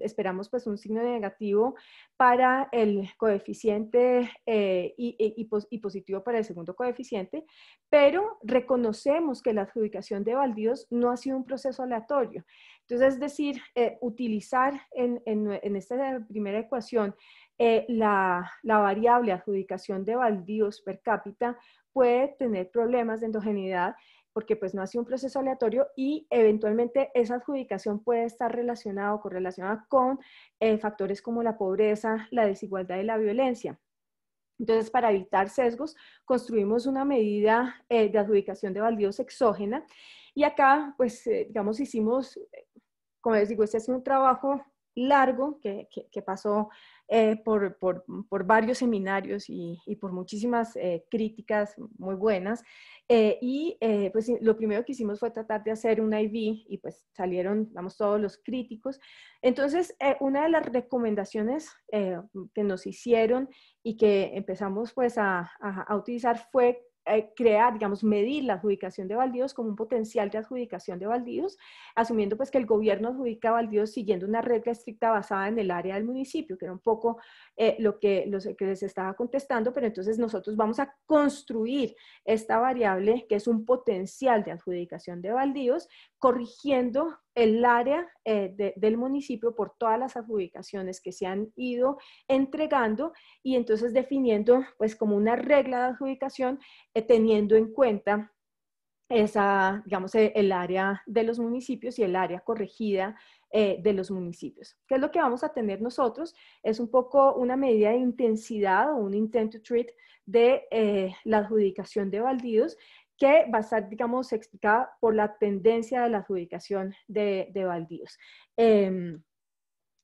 B: esperamos pues un signo negativo para el coeficiente y, y, positivo para el segundo coeficiente, pero reconocemos que la adjudicación de baldíos no ha sido un proceso aleatorio. Entonces, es decir, utilizar en esta primera ecuación eh, la, variable adjudicación de baldíos per cápita puede tener problemas de endogeneidad porque pues no ha un proceso aleatorio y eventualmente esa adjudicación puede estar relacionada o correlacionada con eh, factores como la pobreza, la desigualdad y la violencia. Entonces, para evitar sesgos, construimos una medida eh, de adjudicación de baldíos exógena y acá, pues, digamos, hicimos, como les digo, este es un trabajo largo que, pasó eh, por, varios seminarios y, por muchísimas eh, críticas muy buenas. Eh, y pues lo primero que hicimos fue tratar de hacer un IV y pues salieron, vamos, todos los críticos. Entonces, una de las recomendaciones que nos hicieron y que empezamos pues a, a utilizar fue eh, crear, digamos, medir la adjudicación de baldíos como un potencial de adjudicación de baldíos, asumiendo pues que el gobierno adjudica baldíos siguiendo una regla estricta basada en el área del municipio, que era un poco eh, lo que, los, que les estaba contestando, pero entonces nosotros vamos a construir esta variable que es un potencial de adjudicación de baldíos, corrigiendo el área eh, del municipio por todas las adjudicaciones que se han ido entregando y entonces definiendo pues como una regla de adjudicación eh, teniendo en cuenta esa, digamos, eh, el área de los municipios y el área corregida de los municipios. ¿Qué es lo que vamos a tener nosotros? Es un poco una medida de intensidad o un intento treat de la adjudicación de baldíos que va a estar, digamos, explicada por la tendencia de la adjudicación de, de baldíos. Em,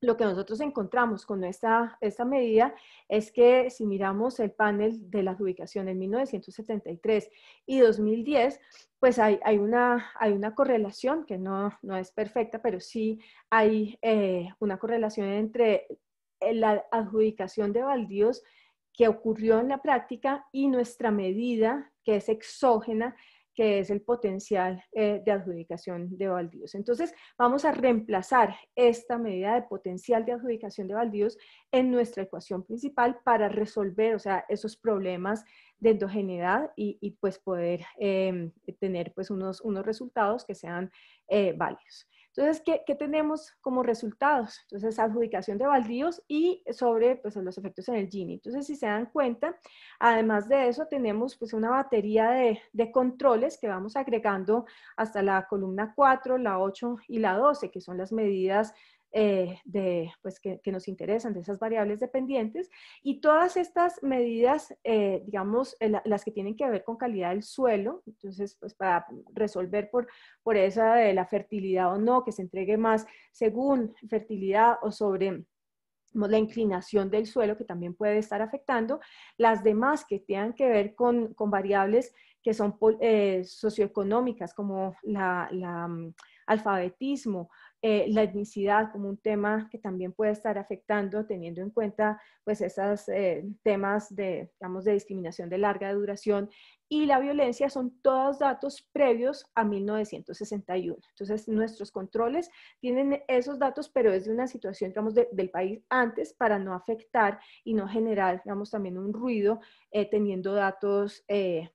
B: lo que nosotros encontramos con esta, esta medida es que si miramos el panel de la adjudicación en 1973 y 2010, pues hay, hay, una, hay una correlación que no, no es perfecta, pero sí hay eh, una correlación entre eh, la adjudicación de baldíos que ocurrió en la práctica y nuestra medida que es exógena, que es el potencial eh, de adjudicación de baldíos. Entonces, vamos a reemplazar esta medida de potencial de adjudicación de baldíos en nuestra ecuación principal para resolver, o sea, esos problemas de endogeneidad y, pues poder eh, tener pues unos, resultados que sean eh, válidos. Entonces, ¿qué, tenemos como resultados? Entonces, adjudicación de baldíos y sobre pues, los efectos en el Gini. Entonces, si se dan cuenta, además de eso, tenemos pues, una batería de, de controles que vamos agregando hasta la columna 4, la 8 y la 12, que son las medidas eh, de, pues que, nos interesan, de esas variables dependientes. Y todas estas medidas, eh, digamos, eh, las que tienen que ver con calidad del suelo, entonces, pues para resolver por, por esa de la fertilidad o no, que se entregue más según fertilidad o sobre la inclinación del suelo que también puede estar afectando, las demás que tengan que ver con, con variables que son socioeconómicas como el la mm, alfabetismo, eh, la etnicidad como un tema que también puede estar afectando, teniendo en cuenta pues esos eh, temas de, digamos, de discriminación de larga duración y la violencia son todos datos previos a 1961. Entonces, nuestros controles tienen esos datos, pero es de una situación, digamos, del país antes para no afectar y no generar, digamos, también un ruido eh, teniendo datos,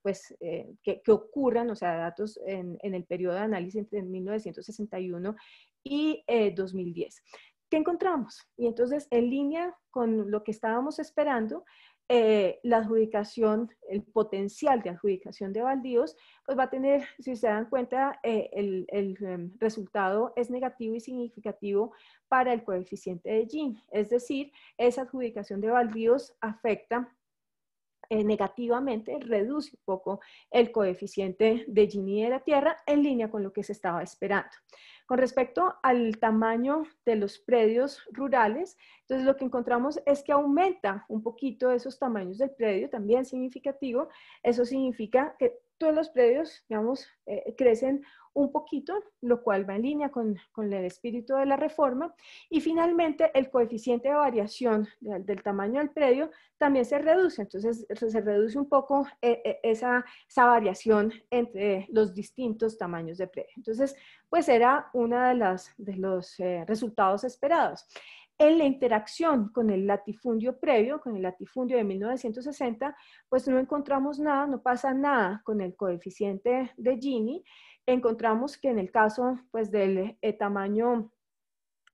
B: pues, que, ocurran, o sea, datos en, en, el periodo de análisis entre 1961 y 2010. Eh, ¿Qué encontramos? Y entonces, en línea con lo que estábamos esperando, eh, la adjudicación, el potencial de adjudicación de baldíos, pues va a tener, si se dan cuenta, eh, el, el em, resultado es negativo y significativo para el coeficiente de Gini. Es decir, esa adjudicación de baldíos afecta eh, negativamente reduce un poco el coeficiente de Gini de la Tierra en línea con lo que se estaba esperando. Con respecto al tamaño de los predios rurales, entonces lo que encontramos es que aumenta un poquito esos tamaños del predio, también significativo. Eso significa que todos los predios, digamos, eh, crecen un poquito, lo cual va en línea con, con, el espíritu de la reforma. Y finalmente, el coeficiente de variación del, tamaño del predio también se reduce. Entonces, se reduce un poco eh, eh, esa, esa, variación entre los distintos tamaños de predio. Entonces, pues era uno de, las, de los resultados esperados en la interacción con el latifundio previo, con el latifundio de 1960, pues no encontramos nada, no pasa nada con el coeficiente de Gini. Encontramos que en el caso pues, del eh, tamaño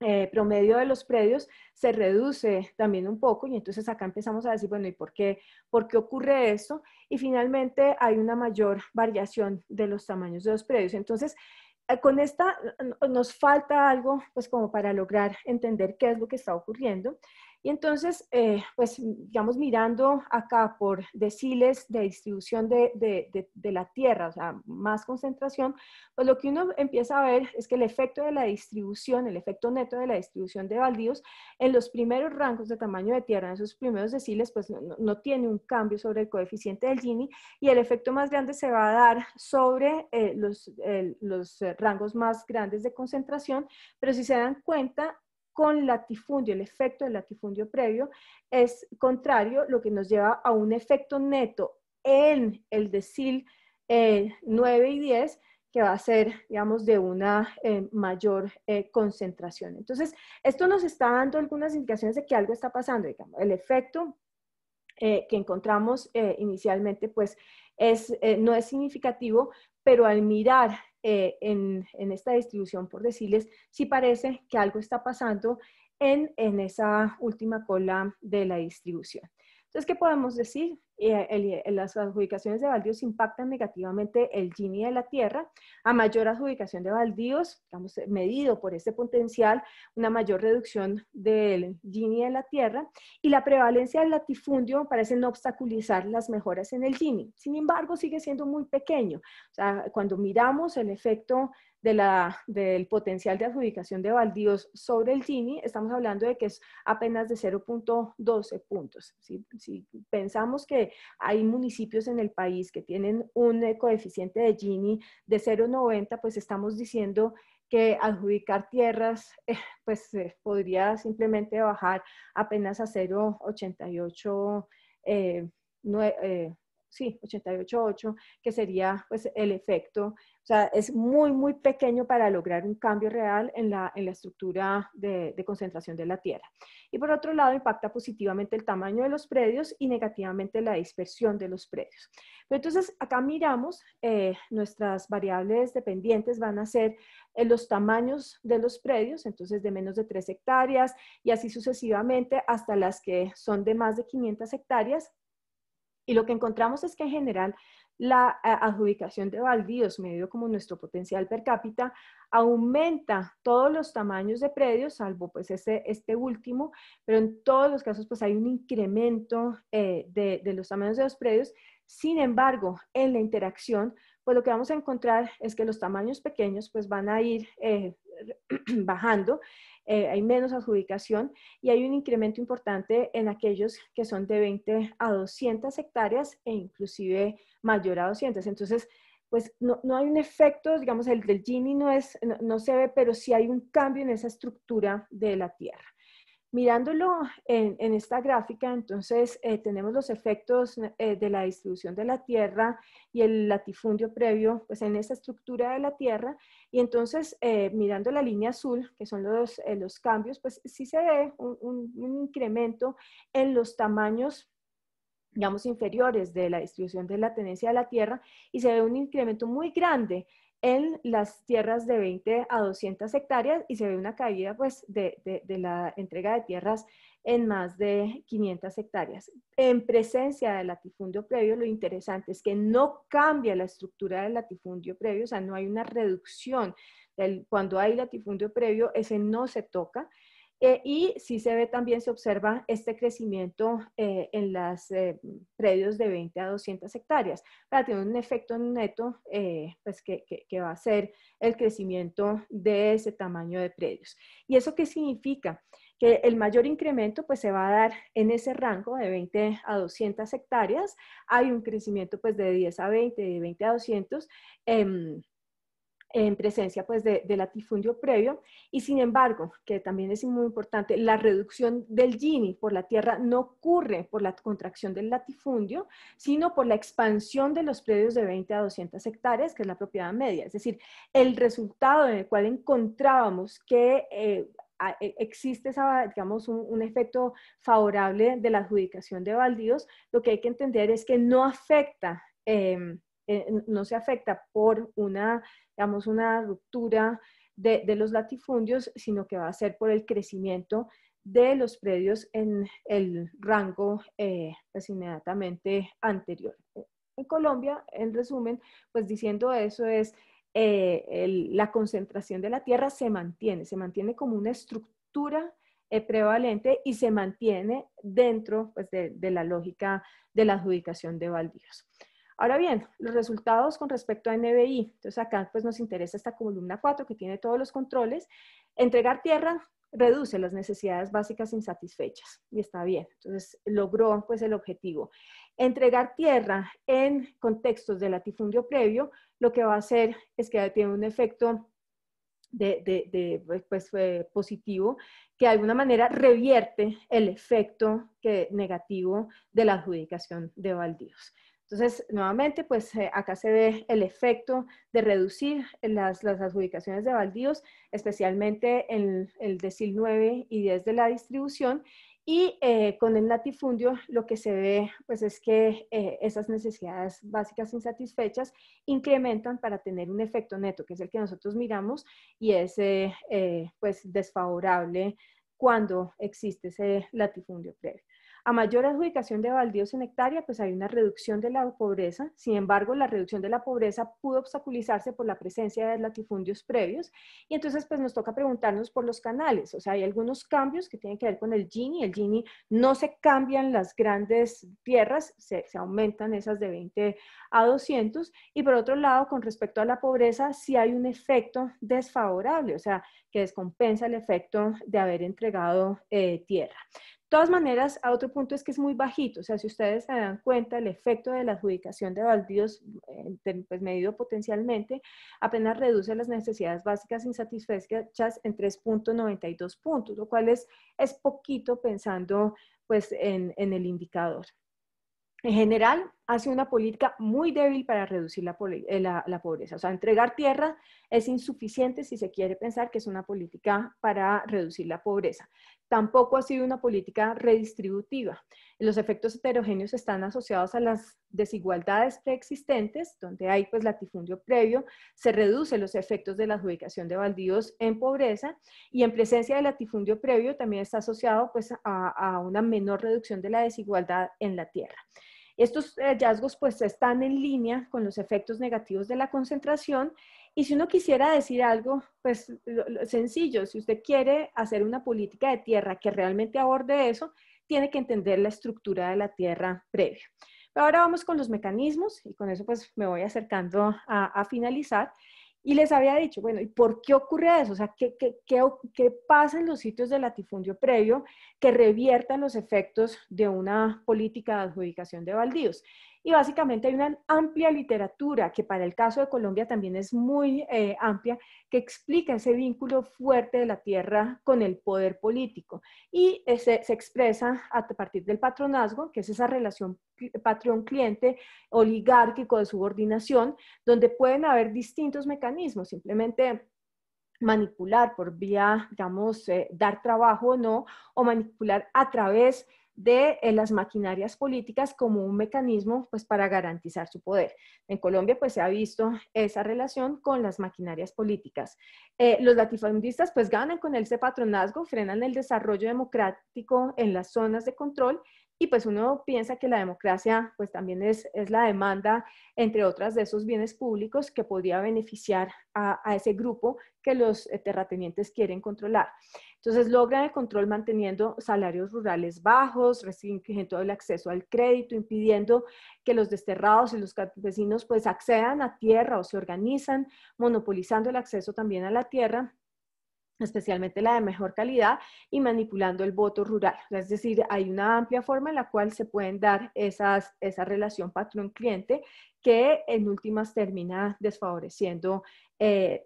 B: eh, promedio de los predios se reduce también un poco y entonces acá empezamos a decir, bueno, ¿y por qué, por qué ocurre esto? Y finalmente hay una mayor variación de los tamaños de los predios. Entonces, eh, con esta nos falta algo pues como para lograr entender qué es lo que está ocurriendo y entonces, eh, pues, digamos, mirando acá por deciles de distribución de, de, la tierra, o sea, más concentración, pues lo que uno empieza a ver es que el efecto de la distribución, el efecto neto de la distribución de baldíos en los primeros rangos de tamaño de tierra, en esos primeros deciles, pues no, tiene un cambio sobre el coeficiente del Gini y el efecto más grande se va a dar sobre eh, los, los rangos más grandes de concentración, pero si se dan cuenta, con latifundio, el efecto del latifundio previo, es contrario, lo que nos lleva a un efecto neto en el decil eh, 9 y 10, que va a ser, digamos, de una eh, mayor eh, concentración. Entonces, esto nos está dando algunas indicaciones de que algo está pasando, el efecto eh, que encontramos inicialmente, pues, es, no es significativo, pero al mirar eh, en, esta distribución, por decirles, sí parece que algo está pasando en, en esa última cola de la distribución. Entonces, ¿qué podemos decir? Eh, las adjudicaciones de baldíos impactan negativamente el Gini de la Tierra. A mayor adjudicación de baldíos, digamos, medido por este potencial, una mayor reducción del Gini de la Tierra y la prevalencia del latifundio parece no obstaculizar las mejoras en el Gini. Sin embargo, sigue siendo muy pequeño. O sea, cuando miramos el efecto la, del potencial de adjudicación de baldíos sobre el Gini, estamos hablando de que es apenas de 0.12 puntos. Si pensamos que hay municipios en el país que tienen un coeficiente de Gini de 0.90, pues estamos diciendo que adjudicar tierras eh, pues eh, podría simplemente bajar apenas a 0.88 sí, 88.8, que sería pues el efecto. O sea, es muy, muy pequeño para lograr un cambio real en la, en la estructura de, concentración de la tierra. Y por otro lado, impacta positivamente el tamaño de los predios y negativamente la dispersión de los predios. Pero entonces, acá miramos, eh, nuestras variables dependientes van a ser eh, los tamaños de los predios, entonces de menos de 3 hectáreas y así sucesivamente hasta las que son de más de 500 hectáreas y lo que encontramos es que en general la eh, adjudicación de baldíos medido como nuestro potencial per cápita aumenta todos los tamaños de predios, salvo pues este, este último, pero en todos los casos pues hay un incremento eh, de, los tamaños de los predios. Sin embargo, en la interacción, pues lo que vamos a encontrar es que los tamaños pequeños pues van a ir eh, bajando, eh, hay menos adjudicación y hay un incremento importante en aquellos que son de 20 a 200 hectáreas e inclusive mayor a 200. Entonces, pues no, hay un efecto, digamos, el del Gini no, es, no, no se ve, pero sí hay un cambio en esa estructura de la tierra. Mirándolo en, esta gráfica, entonces eh, tenemos los efectos eh, de la distribución de la tierra y el latifundio previo pues, en esta estructura de la tierra. Y entonces, eh, mirando la línea azul, que son los, cambios, pues sí se ve un, un incremento en los tamaños digamos, inferiores de la distribución de la tenencia de la tierra y se ve un incremento muy grande en las tierras de 20 a 200 hectáreas y se ve una caída pues, de, la entrega de tierras en más de 500 hectáreas. En presencia del latifundio previo, lo interesante es que no cambia la estructura del latifundio previo, o sea, no hay una reducción. cuando hay latifundio previo, ese no se toca. Eh, y sí se ve también, se observa este crecimiento eh, en las eh, predios de 20 a 200 hectáreas, para tener un efecto neto, pues que, va a ser el crecimiento de ese tamaño de predios. ¿Y eso qué significa? Que el mayor incremento pues se va a dar en ese rango de 20 a 200 hectáreas. Hay un crecimiento pues de 10 a 20, de 20 a 200 en presencia pues de, latifundio previo y sin embargo, que también es muy importante, la reducción del Gini por la tierra no ocurre por la contracción del latifundio, sino por la expansión de los predios de 20 a 200 hectáreas, que es la propiedad media. Es decir, el resultado en el cual encontrábamos que eh, e, existe esa, digamos, un, efecto favorable de la adjudicación de baldíos, lo que hay que entender es que no afecta... Em, eh, no se afecta por una, digamos, una ruptura de, los latifundios, sino que va a ser por el crecimiento de los predios en el rango eh, pues, inmediatamente anterior. En Colombia, en resumen, pues diciendo eso es eh, la concentración de la tierra se mantiene, se mantiene como una estructura eh, prevalente y se mantiene dentro pues, de la lógica de la adjudicación de baldíos. Ahora bien, los resultados con respecto a NBI. Entonces acá pues nos interesa esta columna 4 que tiene todos los controles. Entregar tierra reduce las necesidades básicas insatisfechas y está bien. Entonces logró pues el objetivo. Entregar tierra en contextos de latifundio previo lo que va a hacer es que tiene un efecto pues, positivo que de alguna manera revierte el efecto negativo de la adjudicación de baldíos. Entonces, nuevamente, pues eh, acá se ve el efecto de reducir las, adjudicaciones de baldíos, especialmente en el decil 9 y 10 de la distribución. Y eh, con el latifundio lo que se ve pues es que eh, esas necesidades básicas insatisfechas incrementan para tener un efecto neto, que es el que nosotros miramos y es pues desfavorable cuando existe ese latifundio previo. A mayor adjudicación de baldíos en hectárea, pues hay una reducción de la pobreza. Sin embargo, la reducción de la pobreza pudo obstaculizarse por la presencia de latifundios previos. Y entonces, pues nos toca preguntarnos por los canales. O sea, hay algunos cambios que tienen que ver con el Gini. El Gini no se cambian las grandes tierras, se, se aumentan esas de 20 a 200. Y por otro lado, con respecto a la pobreza, sí hay un efecto desfavorable. O sea, que descompensa el efecto de haber entregado eh, tierra. De todas maneras, a otro punto es que es muy bajito, o sea, si ustedes se dan cuenta, el efecto de la adjudicación de baldíos, eh, pues medido potencialmente, apenas reduce las necesidades básicas insatisfechas en 3.92 puntos, lo cual es, es poquito pensando pues en, en el indicador. En general, hace una política muy débil para reducir eh, la, pobreza. O sea, entregar tierra es insuficiente si se quiere pensar que es una política para reducir la pobreza. Tampoco ha sido una política redistributiva. Los efectos heterogéneos están asociados a las desigualdades preexistentes, donde hay pues latifundio previo, se reducen los efectos de la adjudicación de baldíos en pobreza y en presencia de latifundio previo también está asociado pues, a una menor reducción de la desigualdad en la tierra. Estos hallazgos pues están en línea con los efectos negativos de la concentración y si uno quisiera decir algo, pues sencillo, si usted quiere hacer una política de tierra que realmente aborde eso, tiene que entender la estructura de la tierra previa. ahora vamos con los mecanismos y con eso pues me voy acercando a finalizar. Y les había dicho, bueno, ¿y por qué ocurre eso? O sea, ¿qué, pasa en los sitios de latifundio previo que reviertan los efectos de una política de adjudicación de baldíos? Y básicamente hay una amplia literatura, que para el caso de Colombia también es muy eh, amplia, que explica ese vínculo fuerte de la tierra con el poder político. Y eh, se expresa a partir del patronazgo, que es esa relación patrón-cliente oligárquico de subordinación, donde pueden haber distintos mecanismos, simplemente manipular por vía, digamos, eh, dar trabajo o no, o manipular a través de eh, las maquinarias políticas como un mecanismo pues, para garantizar su poder. En Colombia pues, se ha visto esa relación con las maquinarias políticas. Eh, los latifundistas pues, ganan con ese patronazgo, frenan el desarrollo democrático en las zonas de control y pues uno piensa que la democracia pues también es, la demanda, entre otras, de esos bienes públicos que podría beneficiar a, ese grupo que los eh, terratenientes quieren controlar. Entonces logran el control manteniendo salarios rurales bajos, restringiendo el acceso al crédito, impidiendo que los desterrados y los campesinos pues accedan a tierra o se organizan, monopolizando el acceso también a la tierra especialmente la de mejor calidad, y manipulando el voto rural. Es decir, hay una amplia forma en la cual se pueden dar esa relación patrón-cliente que en últimas termina desfavoreciendo eh,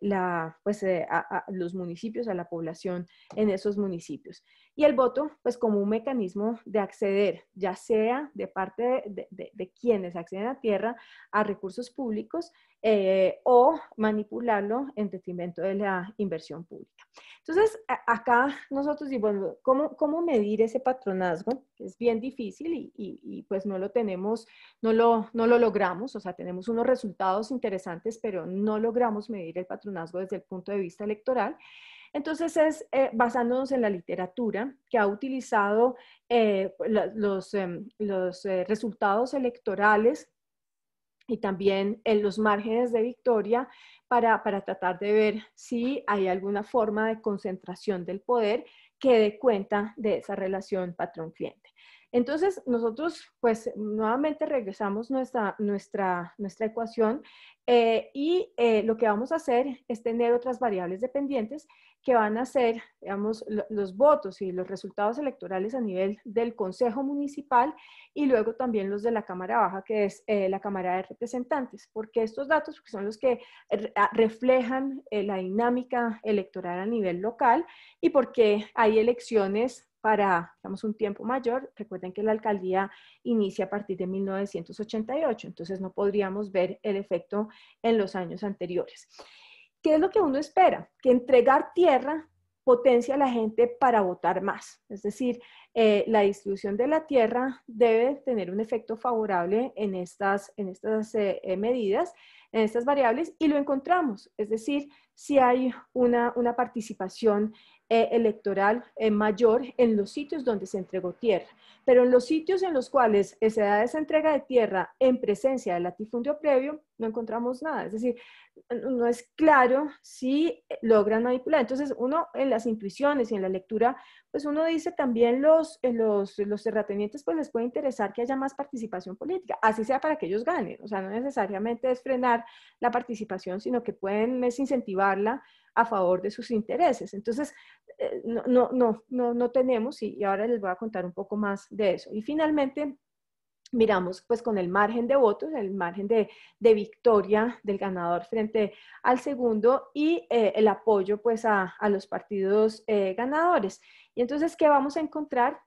B: pues, eh, a los municipios, a la población en esos municipios. Y el voto, pues como un mecanismo de acceder, ya sea de parte de, quienes acceden a tierra, a recursos públicos eh, o manipularlo en detrimento de la inversión pública. Entonces, acá nosotros y bueno, ¿cómo, medir ese patronazgo? Es bien difícil y, y, pues no lo tenemos, no lo, no lo logramos, o sea, tenemos unos resultados interesantes, pero no logramos medir el patronazgo desde el punto de vista electoral. Entonces es eh, basándonos en la literatura que ha utilizado eh, pues, los, em, eh, resultados electorales y también en los márgenes de victoria para, para tratar de ver si hay alguna forma de concentración del poder que dé cuenta de esa relación patrón-cliente. Entonces, nosotros, pues, nuevamente regresamos nuestra, nuestra, nuestra ecuación eh, y eh, lo que vamos a hacer es tener otras variables dependientes que van a ser, digamos, los votos y los resultados electorales a nivel del Consejo Municipal y luego también los de la Cámara Baja, que es eh, la Cámara de Representantes, porque estos datos pues, son los que reflejan la dinámica electoral a nivel local y porque hay elecciones para, digamos, un tiempo mayor. Recuerden que la alcaldía inicia a partir de 1988, entonces no podríamos ver el efecto en los años anteriores. ¿Qué es lo que uno espera? Que entregar tierra potencia a la gente para votar más. Es decir, eh, la distribución de la tierra debe tener un efecto favorable en estas, en estas eh, eh, medidas, en estas variables, y lo encontramos. Es decir, si hay una, una participación eh, electoral eh, mayor en los sitios donde se entregó tierra. Pero en los sitios en los cuales eh, se da esa entrega de tierra en presencia del latifundio previo, no encontramos nada. Es decir, no es claro si logran manipular. Entonces, uno en las intuiciones y en la lectura, pues uno dice también los, los, los terratenientes, pues les puede interesar que haya más participación política, así sea para que ellos ganen. O sea, no necesariamente es frenar la participación, sino que pueden es incentivarla a favor de sus intereses. Entonces, eh, no, no, no, tenemos y, ahora les voy a contar un poco más de eso. Y finalmente, miramos pues con el margen de votos, el margen de, victoria del ganador frente al segundo y eh, el apoyo pues a, los partidos eh, ganadores. Y entonces, ¿qué vamos a encontrar?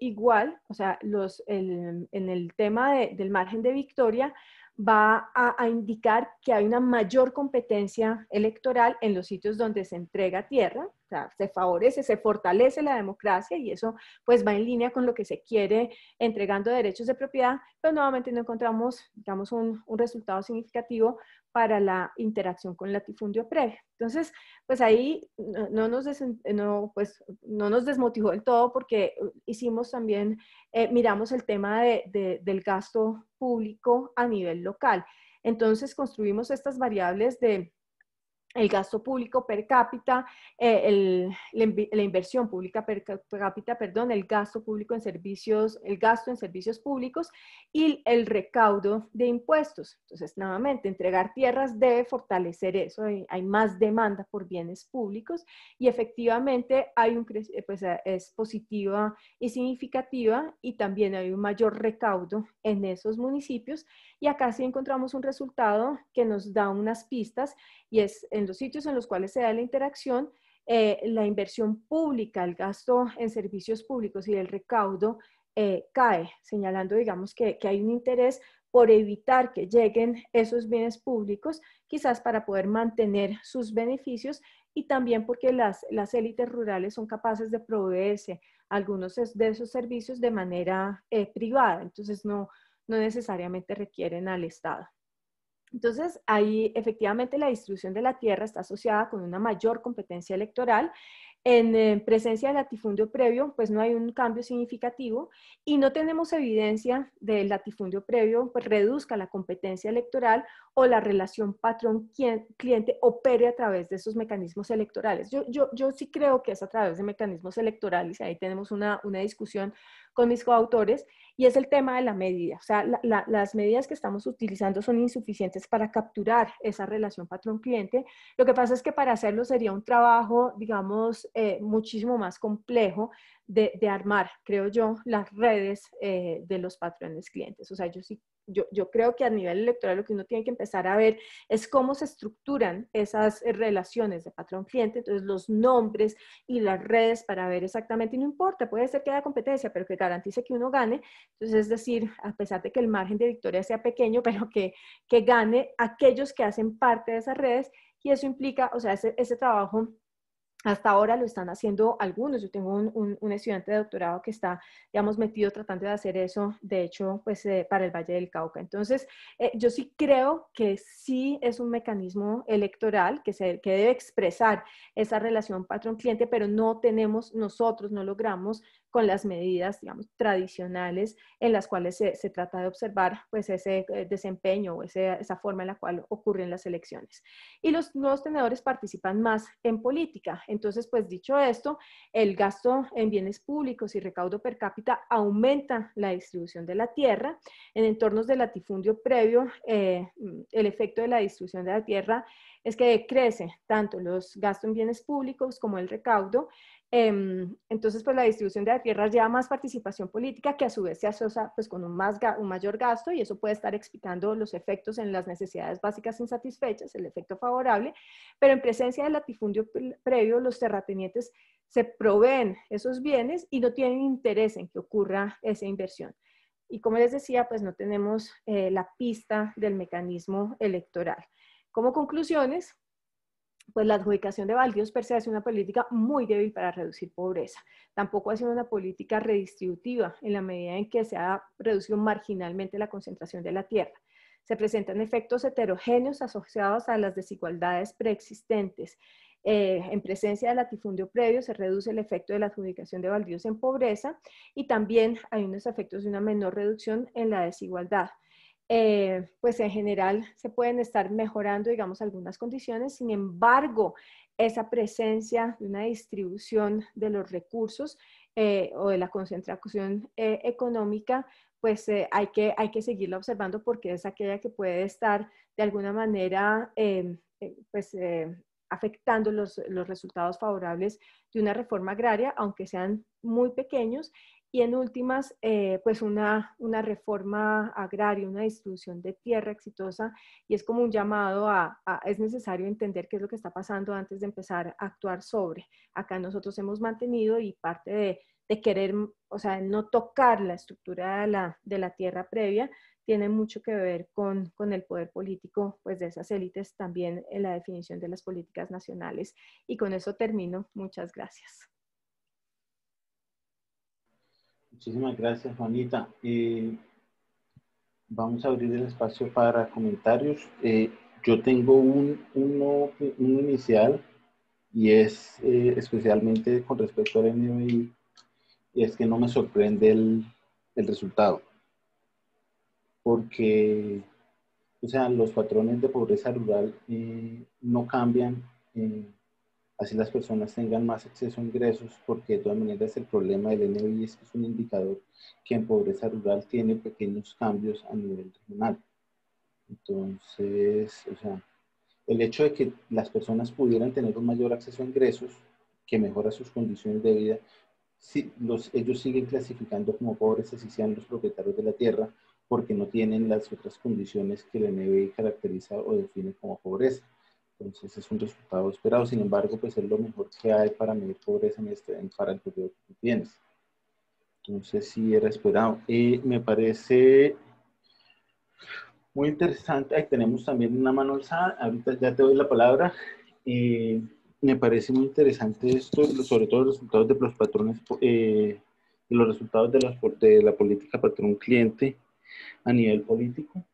B: Igual, o sea, los, en el tema del margen de victoria, va a, indicar que hay una mayor competencia electoral en los sitios donde se entrega tierra, se favorece, se fortalece la democracia y eso pues va en línea con lo que se quiere entregando derechos de propiedad, pero nuevamente no encontramos, digamos, un resultado significativo para la interacción con latifundio previo. Entonces, pues ahí no nos, pues, no nos desmotivó del todo porque hicimos también, eh, miramos el tema del gasto público a nivel local. Entonces, construimos estas variables de el gasto público per cápita, eh, la, inversión pública per cápita, perdón, el gasto público en servicios, el gasto en servicios públicos y el recaudo de impuestos. Entonces, nuevamente, entregar tierras debe fortalecer eso. Hay, hay más demanda por bienes públicos y efectivamente hay un, eh, pues, eh, es positiva y significativa y también hay un mayor recaudo en esos municipios y acá sí encontramos un resultado que nos da unas pistas y es en los sitios en los cuales se da la interacción, eh, la inversión pública, el gasto en servicios públicos y el recaudo eh, cae, señalando, digamos, que, hay un interés por evitar que lleguen esos bienes públicos, quizás para poder mantener sus beneficios y también porque las, las élites rurales son capaces de proveerse algunos de esos servicios de manera eh, privada. Entonces, no, no necesariamente requieren al Estado. Entonces, ahí efectivamente la distribución de la tierra está asociada con una mayor competencia electoral. En eh, presencia de latifundio previo, pues no hay un cambio significativo y no tenemos evidencia del latifundio previo pues, reduzca la competencia electoral o la relación patrón-cliente opere a través de esos mecanismos electorales. Yo, yo, yo, sí creo que es a través de mecanismos electorales, y ahí tenemos una, una discusión con mis coautores, y es el tema de la medida. O sea, las medidas que estamos utilizando son insuficientes para capturar esa relación patrón-cliente. Lo que pasa es que para hacerlo sería un trabajo, digamos, eh, muchísimo más complejo de, armar, creo yo, las redes eh, de los patrones clientes. O sea, yo sí yo, creo que a nivel electoral lo que uno tiene que empezar a ver es cómo se estructuran esas eh, relaciones de patrón-cliente, entonces los nombres y las redes para ver exactamente, no importa, puede ser que haya competencia, pero que garantice que uno gane, entonces es decir, a pesar de que el margen de victoria sea pequeño, pero que, que gane aquellos que hacen parte de esas redes, y eso implica, o sea, ese, ese trabajo hasta ahora lo están haciendo algunos. Yo tengo un, estudiante de doctorado que está, digamos, metido tratando de hacer eso, de hecho, pues eh, para el Valle del Cauca. Entonces, eh, yo sí creo que sí es un mecanismo electoral que, se, que debe expresar esa relación patrón-cliente, pero no tenemos nosotros, no logramos con las medidas, digamos, tradicionales en las cuales se, trata de observar pues, ese eh, desempeño o esa forma en la cual ocurren las elecciones. Y los nuevos tenedores participan más en política. Entonces, pues dicho esto, el gasto en bienes públicos y recaudo per cápita aumenta la distribución de la tierra. En entornos de latifundio previo, eh, el efecto de la distribución de la tierra es que crece tanto los gastos en bienes públicos como el recaudo. Em, entonces, pues la distribución de la tierra lleva más participación política que a su vez se asocia pues, con un, más, mayor gasto y eso puede estar explicando los efectos en las necesidades básicas insatisfechas, el efecto favorable, pero en presencia del latifundio previo, los terratenientes se proveen esos bienes y no tienen interés en que ocurra esa inversión. Y como les decía, pues no tenemos eh, la pista del mecanismo electoral. Como conclusiones, pues la adjudicación de baldíos per se hace una política muy débil para reducir pobreza. Tampoco ha sido una política redistributiva en la medida en que se ha reducido marginalmente la concentración de la tierra. Se presentan efectos heterogéneos asociados a las desigualdades preexistentes. Eh, en presencia de latifundio previo se reduce el efecto de la adjudicación de baldíos en pobreza y también hay unos efectos de una menor reducción en la desigualdad. Eh, pues en general se pueden estar mejorando, digamos, algunas condiciones. Sin embargo, esa presencia de una distribución de los recursos eh, o de la concentración eh, económica, pues hay, que, hay seguirla observando porque es aquella que puede estar de alguna manera, pues afectando los, los, resultados favorables de una reforma agraria, aunque sean muy pequeños, y en últimas, eh, pues una, una reforma agraria, una distribución de tierra exitosa, y es como un llamado a, es necesario entender qué es lo que está pasando antes de empezar a actuar sobre. Acá nosotros hemos mantenido y parte de, de querer, o sea, no tocar la estructura de la, de la tierra previa, tiene mucho que ver con, con, el poder político pues de esas élites también en la definición de las políticas nacionales. Y con eso termino. Muchas gracias.
A: Muchísimas gracias, Juanita. Eh, vamos a abrir el espacio para comentarios. Eh, yo tengo un, uno, inicial y es eh, especialmente con respecto al NBI, y es que no me sorprende el, resultado. Porque, o sea, los patrones de pobreza rural no cambian eh, Así las personas tengan más acceso a ingresos, porque de todas maneras el problema del NBI es que es un indicador que en pobreza rural tiene pequeños cambios a nivel regional. Entonces, o sea, el hecho de que las personas pudieran tener un mayor acceso a ingresos que mejora sus condiciones de vida, si ellos siguen clasificando como pobres así sean los propietarios de la tierra porque no tienen las otras condiciones que el NBI caracteriza o define como pobreza. Entonces es un resultado esperado, sin embargo, pues es lo mejor que hay para medir pobreza en este, para el periodo que tienes. Entonces sí era esperado. Y eh, me parece muy interesante. Ahí tenemos también una mano alzada. Ahorita ya te doy la palabra. y eh, me parece muy interesante esto, sobre todo los resultados de los patrones, eh, los resultados de, de la política patrón cliente a nivel político.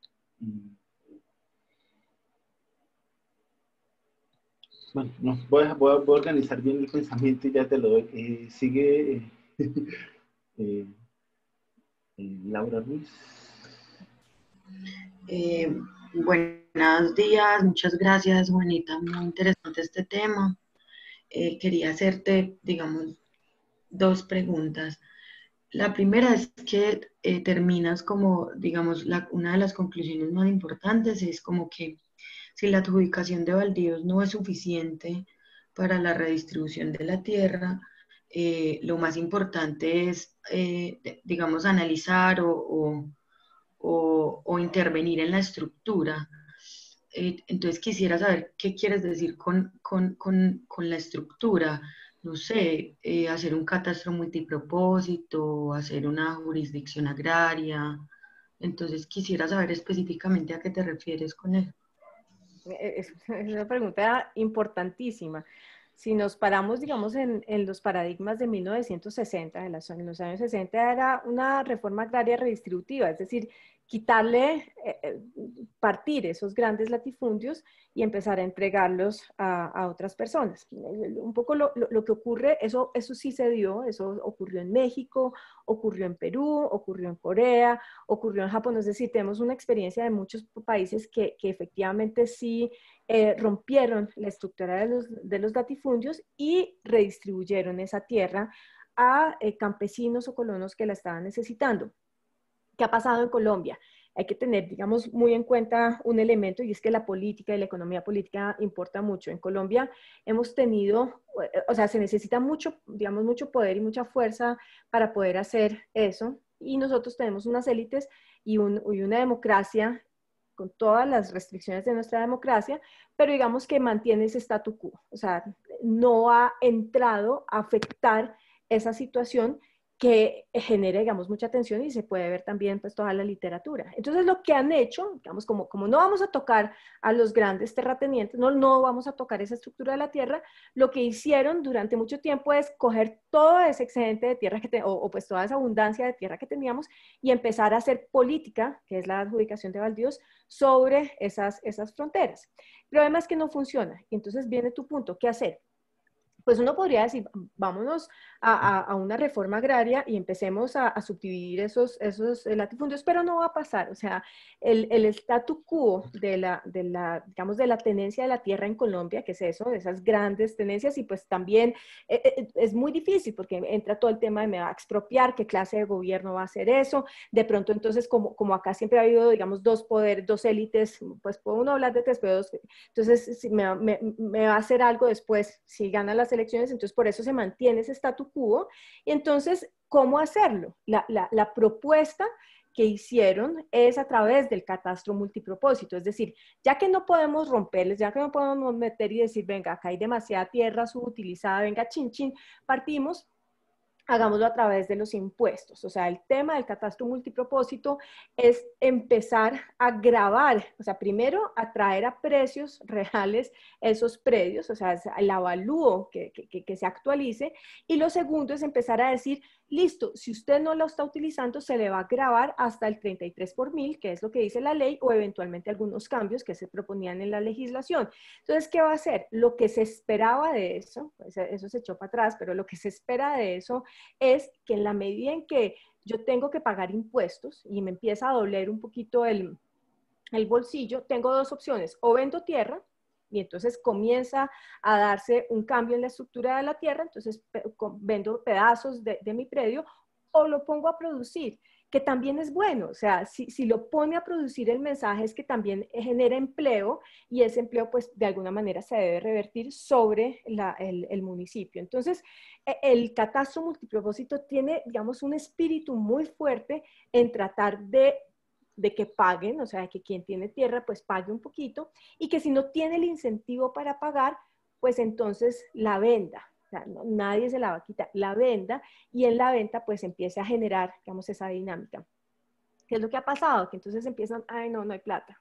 A: Bueno, voy, a, organizar bien el pensamiento y ya te lo doy. Eh, sigue eh, eh, Laura Ruiz.
B: buenos días, muchas gracias Juanita, muy interesante este tema. quería hacerte, digamos, dos preguntas. La primera es que terminas como, digamos, una de las conclusiones más importantes es como que si la adjudicación de baldíos no es suficiente para la redistribución de la tierra, eh, lo más importante es, eh, digamos, analizar o, intervenir en la estructura. Eh, entonces quisiera saber qué quieres decir con, con la estructura. No sé, hacer un catastro multipropósito, hacer una jurisdicción agraria. Entonces quisiera saber específicamente a qué te refieres con eso. Eh, es una pregunta importantísima. Si nos paramos, digamos, en, en los paradigmas de 1960, novecientos sesenta, en los años 60 era una reforma agraria redistributiva, es decir, quitarle, eh, eh, partir esos grandes latifundios y empezar a entregarlos a, otras personas. Un poco lo, que ocurre, eso, eso sí se dio, eso ocurrió en México, ocurrió en Perú, ocurrió en Corea, ocurrió en Japón, es decir, tenemos una experiencia de muchos países que, efectivamente sí eh, rompieron la estructura de los, de los latifundios y redistribuyeron esa tierra a campesinos o colonos que la estaban necesitando ha pasado en Colombia? Hay que tener, digamos, muy en cuenta un elemento y es que la política y la economía política importa mucho. En Colombia hemos tenido, eh, o sea, se necesita mucho, digamos, mucho poder y mucha fuerza para poder hacer eso. Y nosotros tenemos unas élites y, y una democracia con todas las restricciones de nuestra democracia, pero digamos que mantiene ese statu quo, o sea, no ha entrado a afectar esa situación que genere digamos, mucha atención y se puede ver también, pues, toda la literatura. Entonces, lo que han hecho, digamos, como, como no vamos a tocar a los grandes terratenientes, no, no vamos a tocar esa estructura de la tierra, lo que hicieron durante mucho tiempo es coger todo ese excedente de tierra que te, o, pues toda esa abundancia de tierra que teníamos y empezar a hacer política, que es la adjudicación de baldíos, sobre esas, esas fronteras. El problema es que no funciona. Entonces, viene tu punto, ¿qué hacer? pues uno podría decir, vámonos a, una reforma agraria y empecemos a, subdividir esos, esos eh, latifundios, pero no va a pasar. O sea, el, el statu quo de la, de la, digamos, de la tenencia de la tierra en Colombia, que es eso, de esas grandes tenencias, y pues también eh, eh, es, muy difícil porque entra todo el tema de me va a expropiar, qué clase de gobierno va a hacer eso. De pronto, entonces, como, como acá siempre ha habido, digamos, dos poderes, dos élites, pues puedo uno hablar de tres, pero dos, entonces si me, va a hacer algo después, si gana las elecciones, entonces por eso se mantiene ese statu quo. Y entonces, ¿cómo hacerlo? La, la propuesta que hicieron es a través del catastro multipropósito, es decir, ya que no podemos romperles, ya que no podemos meter y decir, venga, acá hay demasiada tierra subutilizada, venga, chin, chin, partimos hagámoslo a través de los impuestos. O sea, el tema del catastro multipropósito es empezar a grabar, o sea, primero a traer a precios reales esos predios, o sea, el avalúo que se actualice. Y lo segundo es empezar a decir, Listo, si usted no lo está utilizando, se le va a grabar hasta el 33 por mil, que es lo que dice la ley, o eventualmente algunos cambios que se proponían en la legislación. Entonces, ¿qué va a hacer? Lo que se esperaba de eso, pues, eso se echó para atrás, pero lo que se espera de eso es que en la medida en que yo tengo que pagar impuestos y me empieza a doblar un poquito el bolsillo, tengo dos opciones, o vendo tierra, y entonces comienza a darse un cambio en la estructura de la tierra, entonces vendo pedazos de, mi predio o lo pongo a producir que también es bueno, o sea, si, lo pone a producir el mensaje es que también genera empleo y ese empleo pues de alguna manera se debe revertir sobre el, el, municipio. Entonces, e, el catastro multipropósito tiene, digamos, un espíritu muy fuerte en tratar de de que paguen, o sea, que quien tiene tierra pues pague un poquito y que si no tiene el incentivo para pagar, pues entonces la venda. nadie se la va a quitar, la venda y en la venta pues empiece a generar, digamos, esa dinámica. ¿Qué es lo que ha pasado? Que entonces empiezan, ay, no, no hay plata.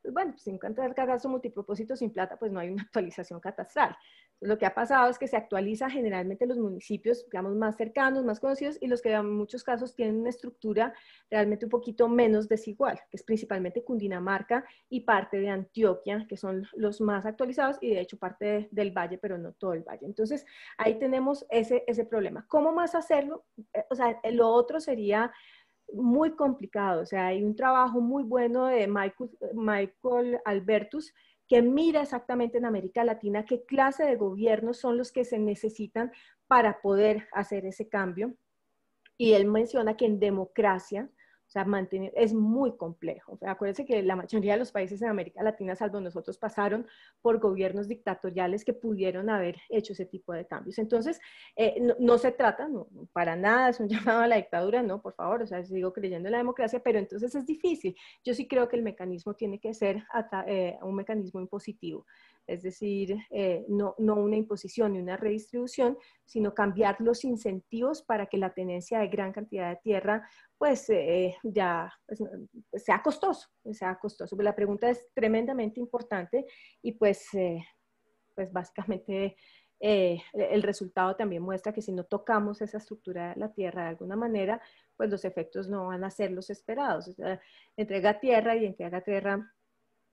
B: Pues bueno, pues en el al multipropósito sin plata, pues no hay una actualización catastral. Lo que ha pasado es que se actualiza generalmente los municipios, digamos, más cercanos, más conocidos, y los que en muchos casos tienen una estructura realmente un poquito menos desigual, que es principalmente Cundinamarca y parte de Antioquia, que son los más actualizados, y de hecho parte del valle, pero no todo el valle. Entonces, ahí tenemos ese, ese problema. ¿Cómo más hacerlo? Eh, o sea, lo otro sería muy complicado. O sea, hay un trabajo muy bueno de Michael Albertus que mira exactamente en América Latina qué clase de gobiernos son los que se necesitan para poder hacer ese cambio. Y él menciona que en democracia o sea, mantener, es muy complejo. acuérdense que la mayoría de los países en América Latina, salvo nosotros, pasaron por gobiernos dictatoriales que pudieron haber hecho ese tipo de cambios. Entonces, eh, no, se trata, para nada, es un llamado a la dictadura, no, por favor, o sea, sigo creyendo en la democracia, pero entonces es difícil. Yo sí creo que el mecanismo tiene que ser eh, un mecanismo impositivo es decir, eh, no, una imposición ni una redistribución, sino cambiar los incentivos para que la tenencia de gran cantidad de tierra pues eh, ya pues, pues, sea costoso, sea costoso. la pregunta es tremendamente importante y pues, eh, pues básicamente el resultado también muestra que si no tocamos esa estructura de la tierra de alguna manera, pues los efectos no van a ser los esperados. entrega tierra y entrega tierra,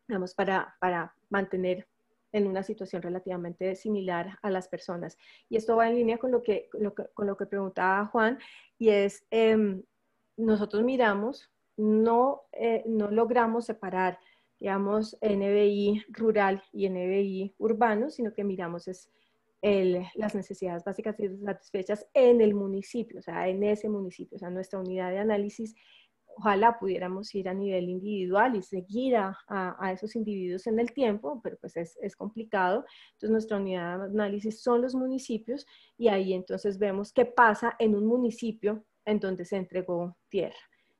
B: vamos para mantener en una situación relativamente similar a las personas. Y esto va en línea con lo que, con lo que preguntaba Juan, y es, em, nosotros miramos, no, eh, no logramos separar, digamos, NBI rural y NBI urbano, sino que miramos es el, las necesidades básicas y satisfechas en el municipio, o sea, en ese municipio, o sea, nuestra unidad de análisis ojalá pudiéramos ir a nivel individual y seguir a, esos individuos en el tiempo, pero pues es, complicado. Entonces nuestra unidad de análisis son los municipios y ahí entonces vemos qué pasa en un municipio en donde se entregó tierra.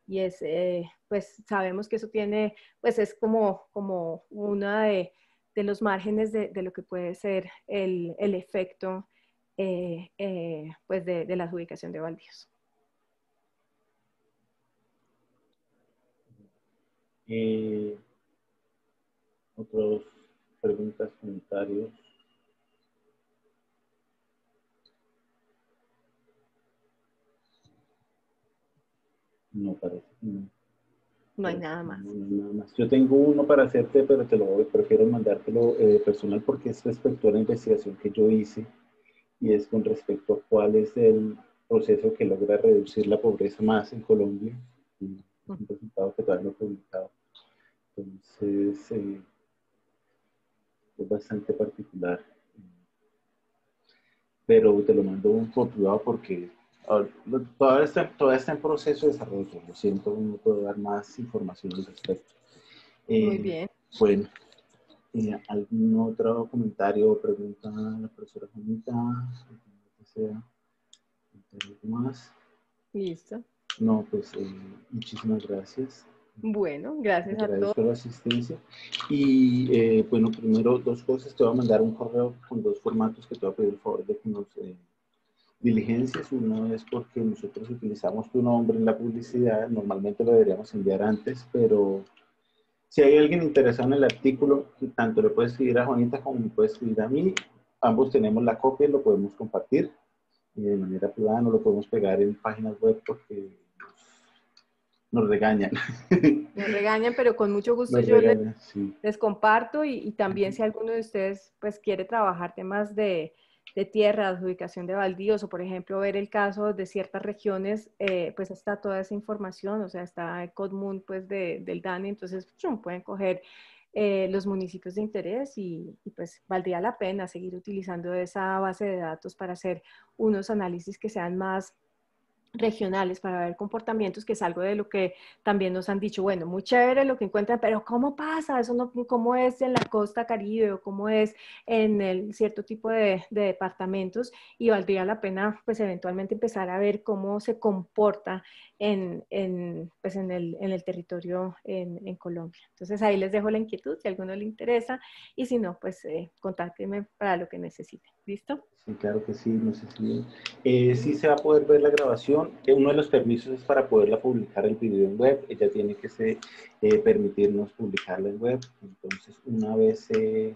B: Y es, eh, pues sabemos que eso tiene, pues es como, como una de, de los márgenes de, de, lo que puede ser el, el efecto eh, eh, pues de, de la adjudicación de baldíos.
A: Eh, otras preguntas, comentarios. No parece.
B: No. hay nada más.
A: Yo tengo uno para hacerte, pero te lo prefiero mandártelo eh, personal porque es respecto a la investigación que yo hice y es con respecto a cuál es el proceso que logra reducir la pobreza más en Colombia un resultado que todavía no he publicado. Entonces, eh, es bastante particular. Pero te lo mando un cuidado porque ah, todavía, está, en proceso de desarrollo. Lo siento, no puedo dar más información al respecto. Eh, Muy bien. Bueno, eh, ¿algún otro comentario o pregunta a la profesora Juanita? sea? más? Listo. No, pues eh, muchísimas gracias.
B: Bueno, gracias a todos. por la
A: asistencia. Y eh, bueno, primero dos cosas. Te voy a mandar un correo con dos formatos que te voy a pedir el favor de que nos eh, diligencias. Uno es porque nosotros utilizamos tu nombre en la publicidad. Normalmente lo deberíamos enviar antes, pero si hay alguien interesado en el artículo, tanto le puedes escribir a Juanita como me puedes escribir a mí. Ambos tenemos la copia y lo podemos compartir de manera privada, no lo podemos pegar en páginas web porque nos regañan.
B: Nos regañan, pero con mucho gusto yo les, comparto y, también si alguno de ustedes pues quiere trabajar temas de, de tierra, adjudicación de baldíos o por ejemplo ver el caso de ciertas regiones, eh, pues está toda esa información, o sea, está el Codmun pues del DANI, entonces pues, pueden coger eh, los municipios de interés y, pues valdría la pena seguir utilizando esa base de datos para hacer unos análisis que sean más regionales para ver comportamientos, que es algo de lo que también nos han dicho, bueno, muy chévere lo que encuentran, pero ¿cómo pasa? Eso no, ¿Cómo es en la costa caribe o cómo es en el cierto tipo de, de departamentos? Y valdría la pena pues eventualmente empezar a ver cómo se comporta en, en, pues en, el, territorio en, Colombia. Entonces ahí les dejo la inquietud, si a alguno le interesa, y si no, pues eh, contáctenme para lo que necesiten. ¿Listo?
A: Sí, claro que sí, no sé si... Eh, sí se va a poder ver la grabación. Eh, uno de los permisos es para poderla publicar el video en web. Ella tiene que se, eh, permitirnos publicarla en web. Entonces, una vez... Eh,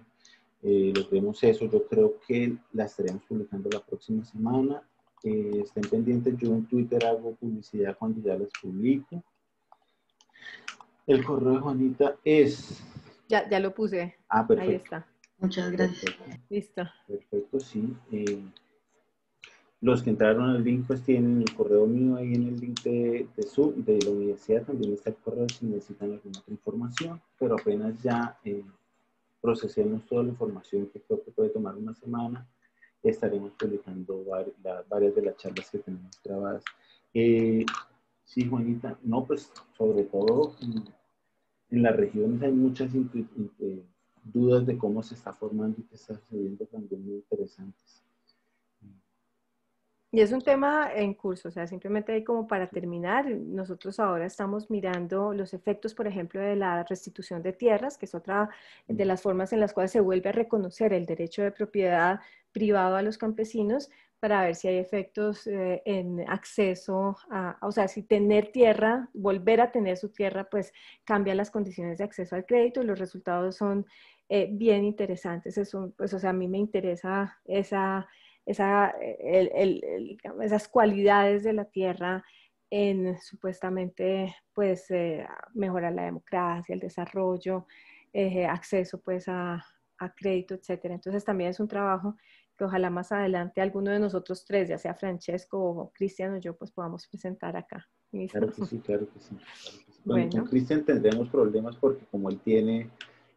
A: vemos eso, yo creo que la estaremos publicando la próxima semana estén pendientes, yo en Twitter hago publicidad cuando ya las publico. El correo de Juanita es...
B: Ya, lo puse. Ah, perfecto. Ahí está. Muchas gracias. Listo.
A: Perfecto, sí. Eh, los que entraron al link, pues tienen el correo mío ahí en el link de, de de la universidad. También está el correo si necesitan alguna otra información, pero apenas ya eh, procesemos toda la información que creo que puede tomar una semana estaremos publicando varias de las charlas que tenemos grabadas. Eh, sí, Juanita, no, pues sobre todo en, las regiones hay muchas eh, dudas de cómo se está formando y qué está sucediendo también muy interesantes.
B: Y es un tema en curso, o sea, simplemente como para terminar, nosotros ahora estamos mirando los efectos, por ejemplo, de la restitución de tierras, que es otra de las formas en las cuales se vuelve a reconocer el derecho de propiedad privado a los campesinos para ver si hay efectos eh, en acceso a, o sea, si tener tierra, volver a tener su tierra, pues cambia las condiciones de acceso al crédito y los resultados son eh, bien interesantes. un pues, o sea, a mí me interesa esa esa, esas cualidades de la tierra en supuestamente pues eh, mejorar la democracia, el desarrollo, eh, acceso pues a, a crédito, etcétera. Entonces también es un trabajo que ojalá más adelante alguno de nosotros tres, ya sea Francesco o Cristian o yo, pues podamos presentar acá. Claro que sí, claro que sí. Bueno, Con
A: Cristian tendremos problemas porque como él tiene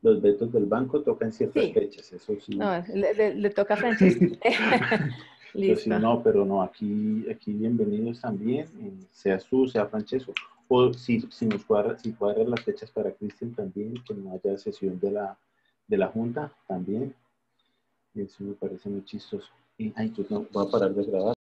A: los vetos del banco tocan ciertas fechas, eso sí. No,
B: le, toca a Francesco.
A: Listo. Pero no, pero no, aquí, aquí bienvenidos también, eh, sea su, sea Francesco. O si, si nos cuadra, si cuadra las fechas para Cristian también, que no haya sesión de la, de la Junta también. Eso me parece muy chistoso. ay, yo no voy a parar de grabar.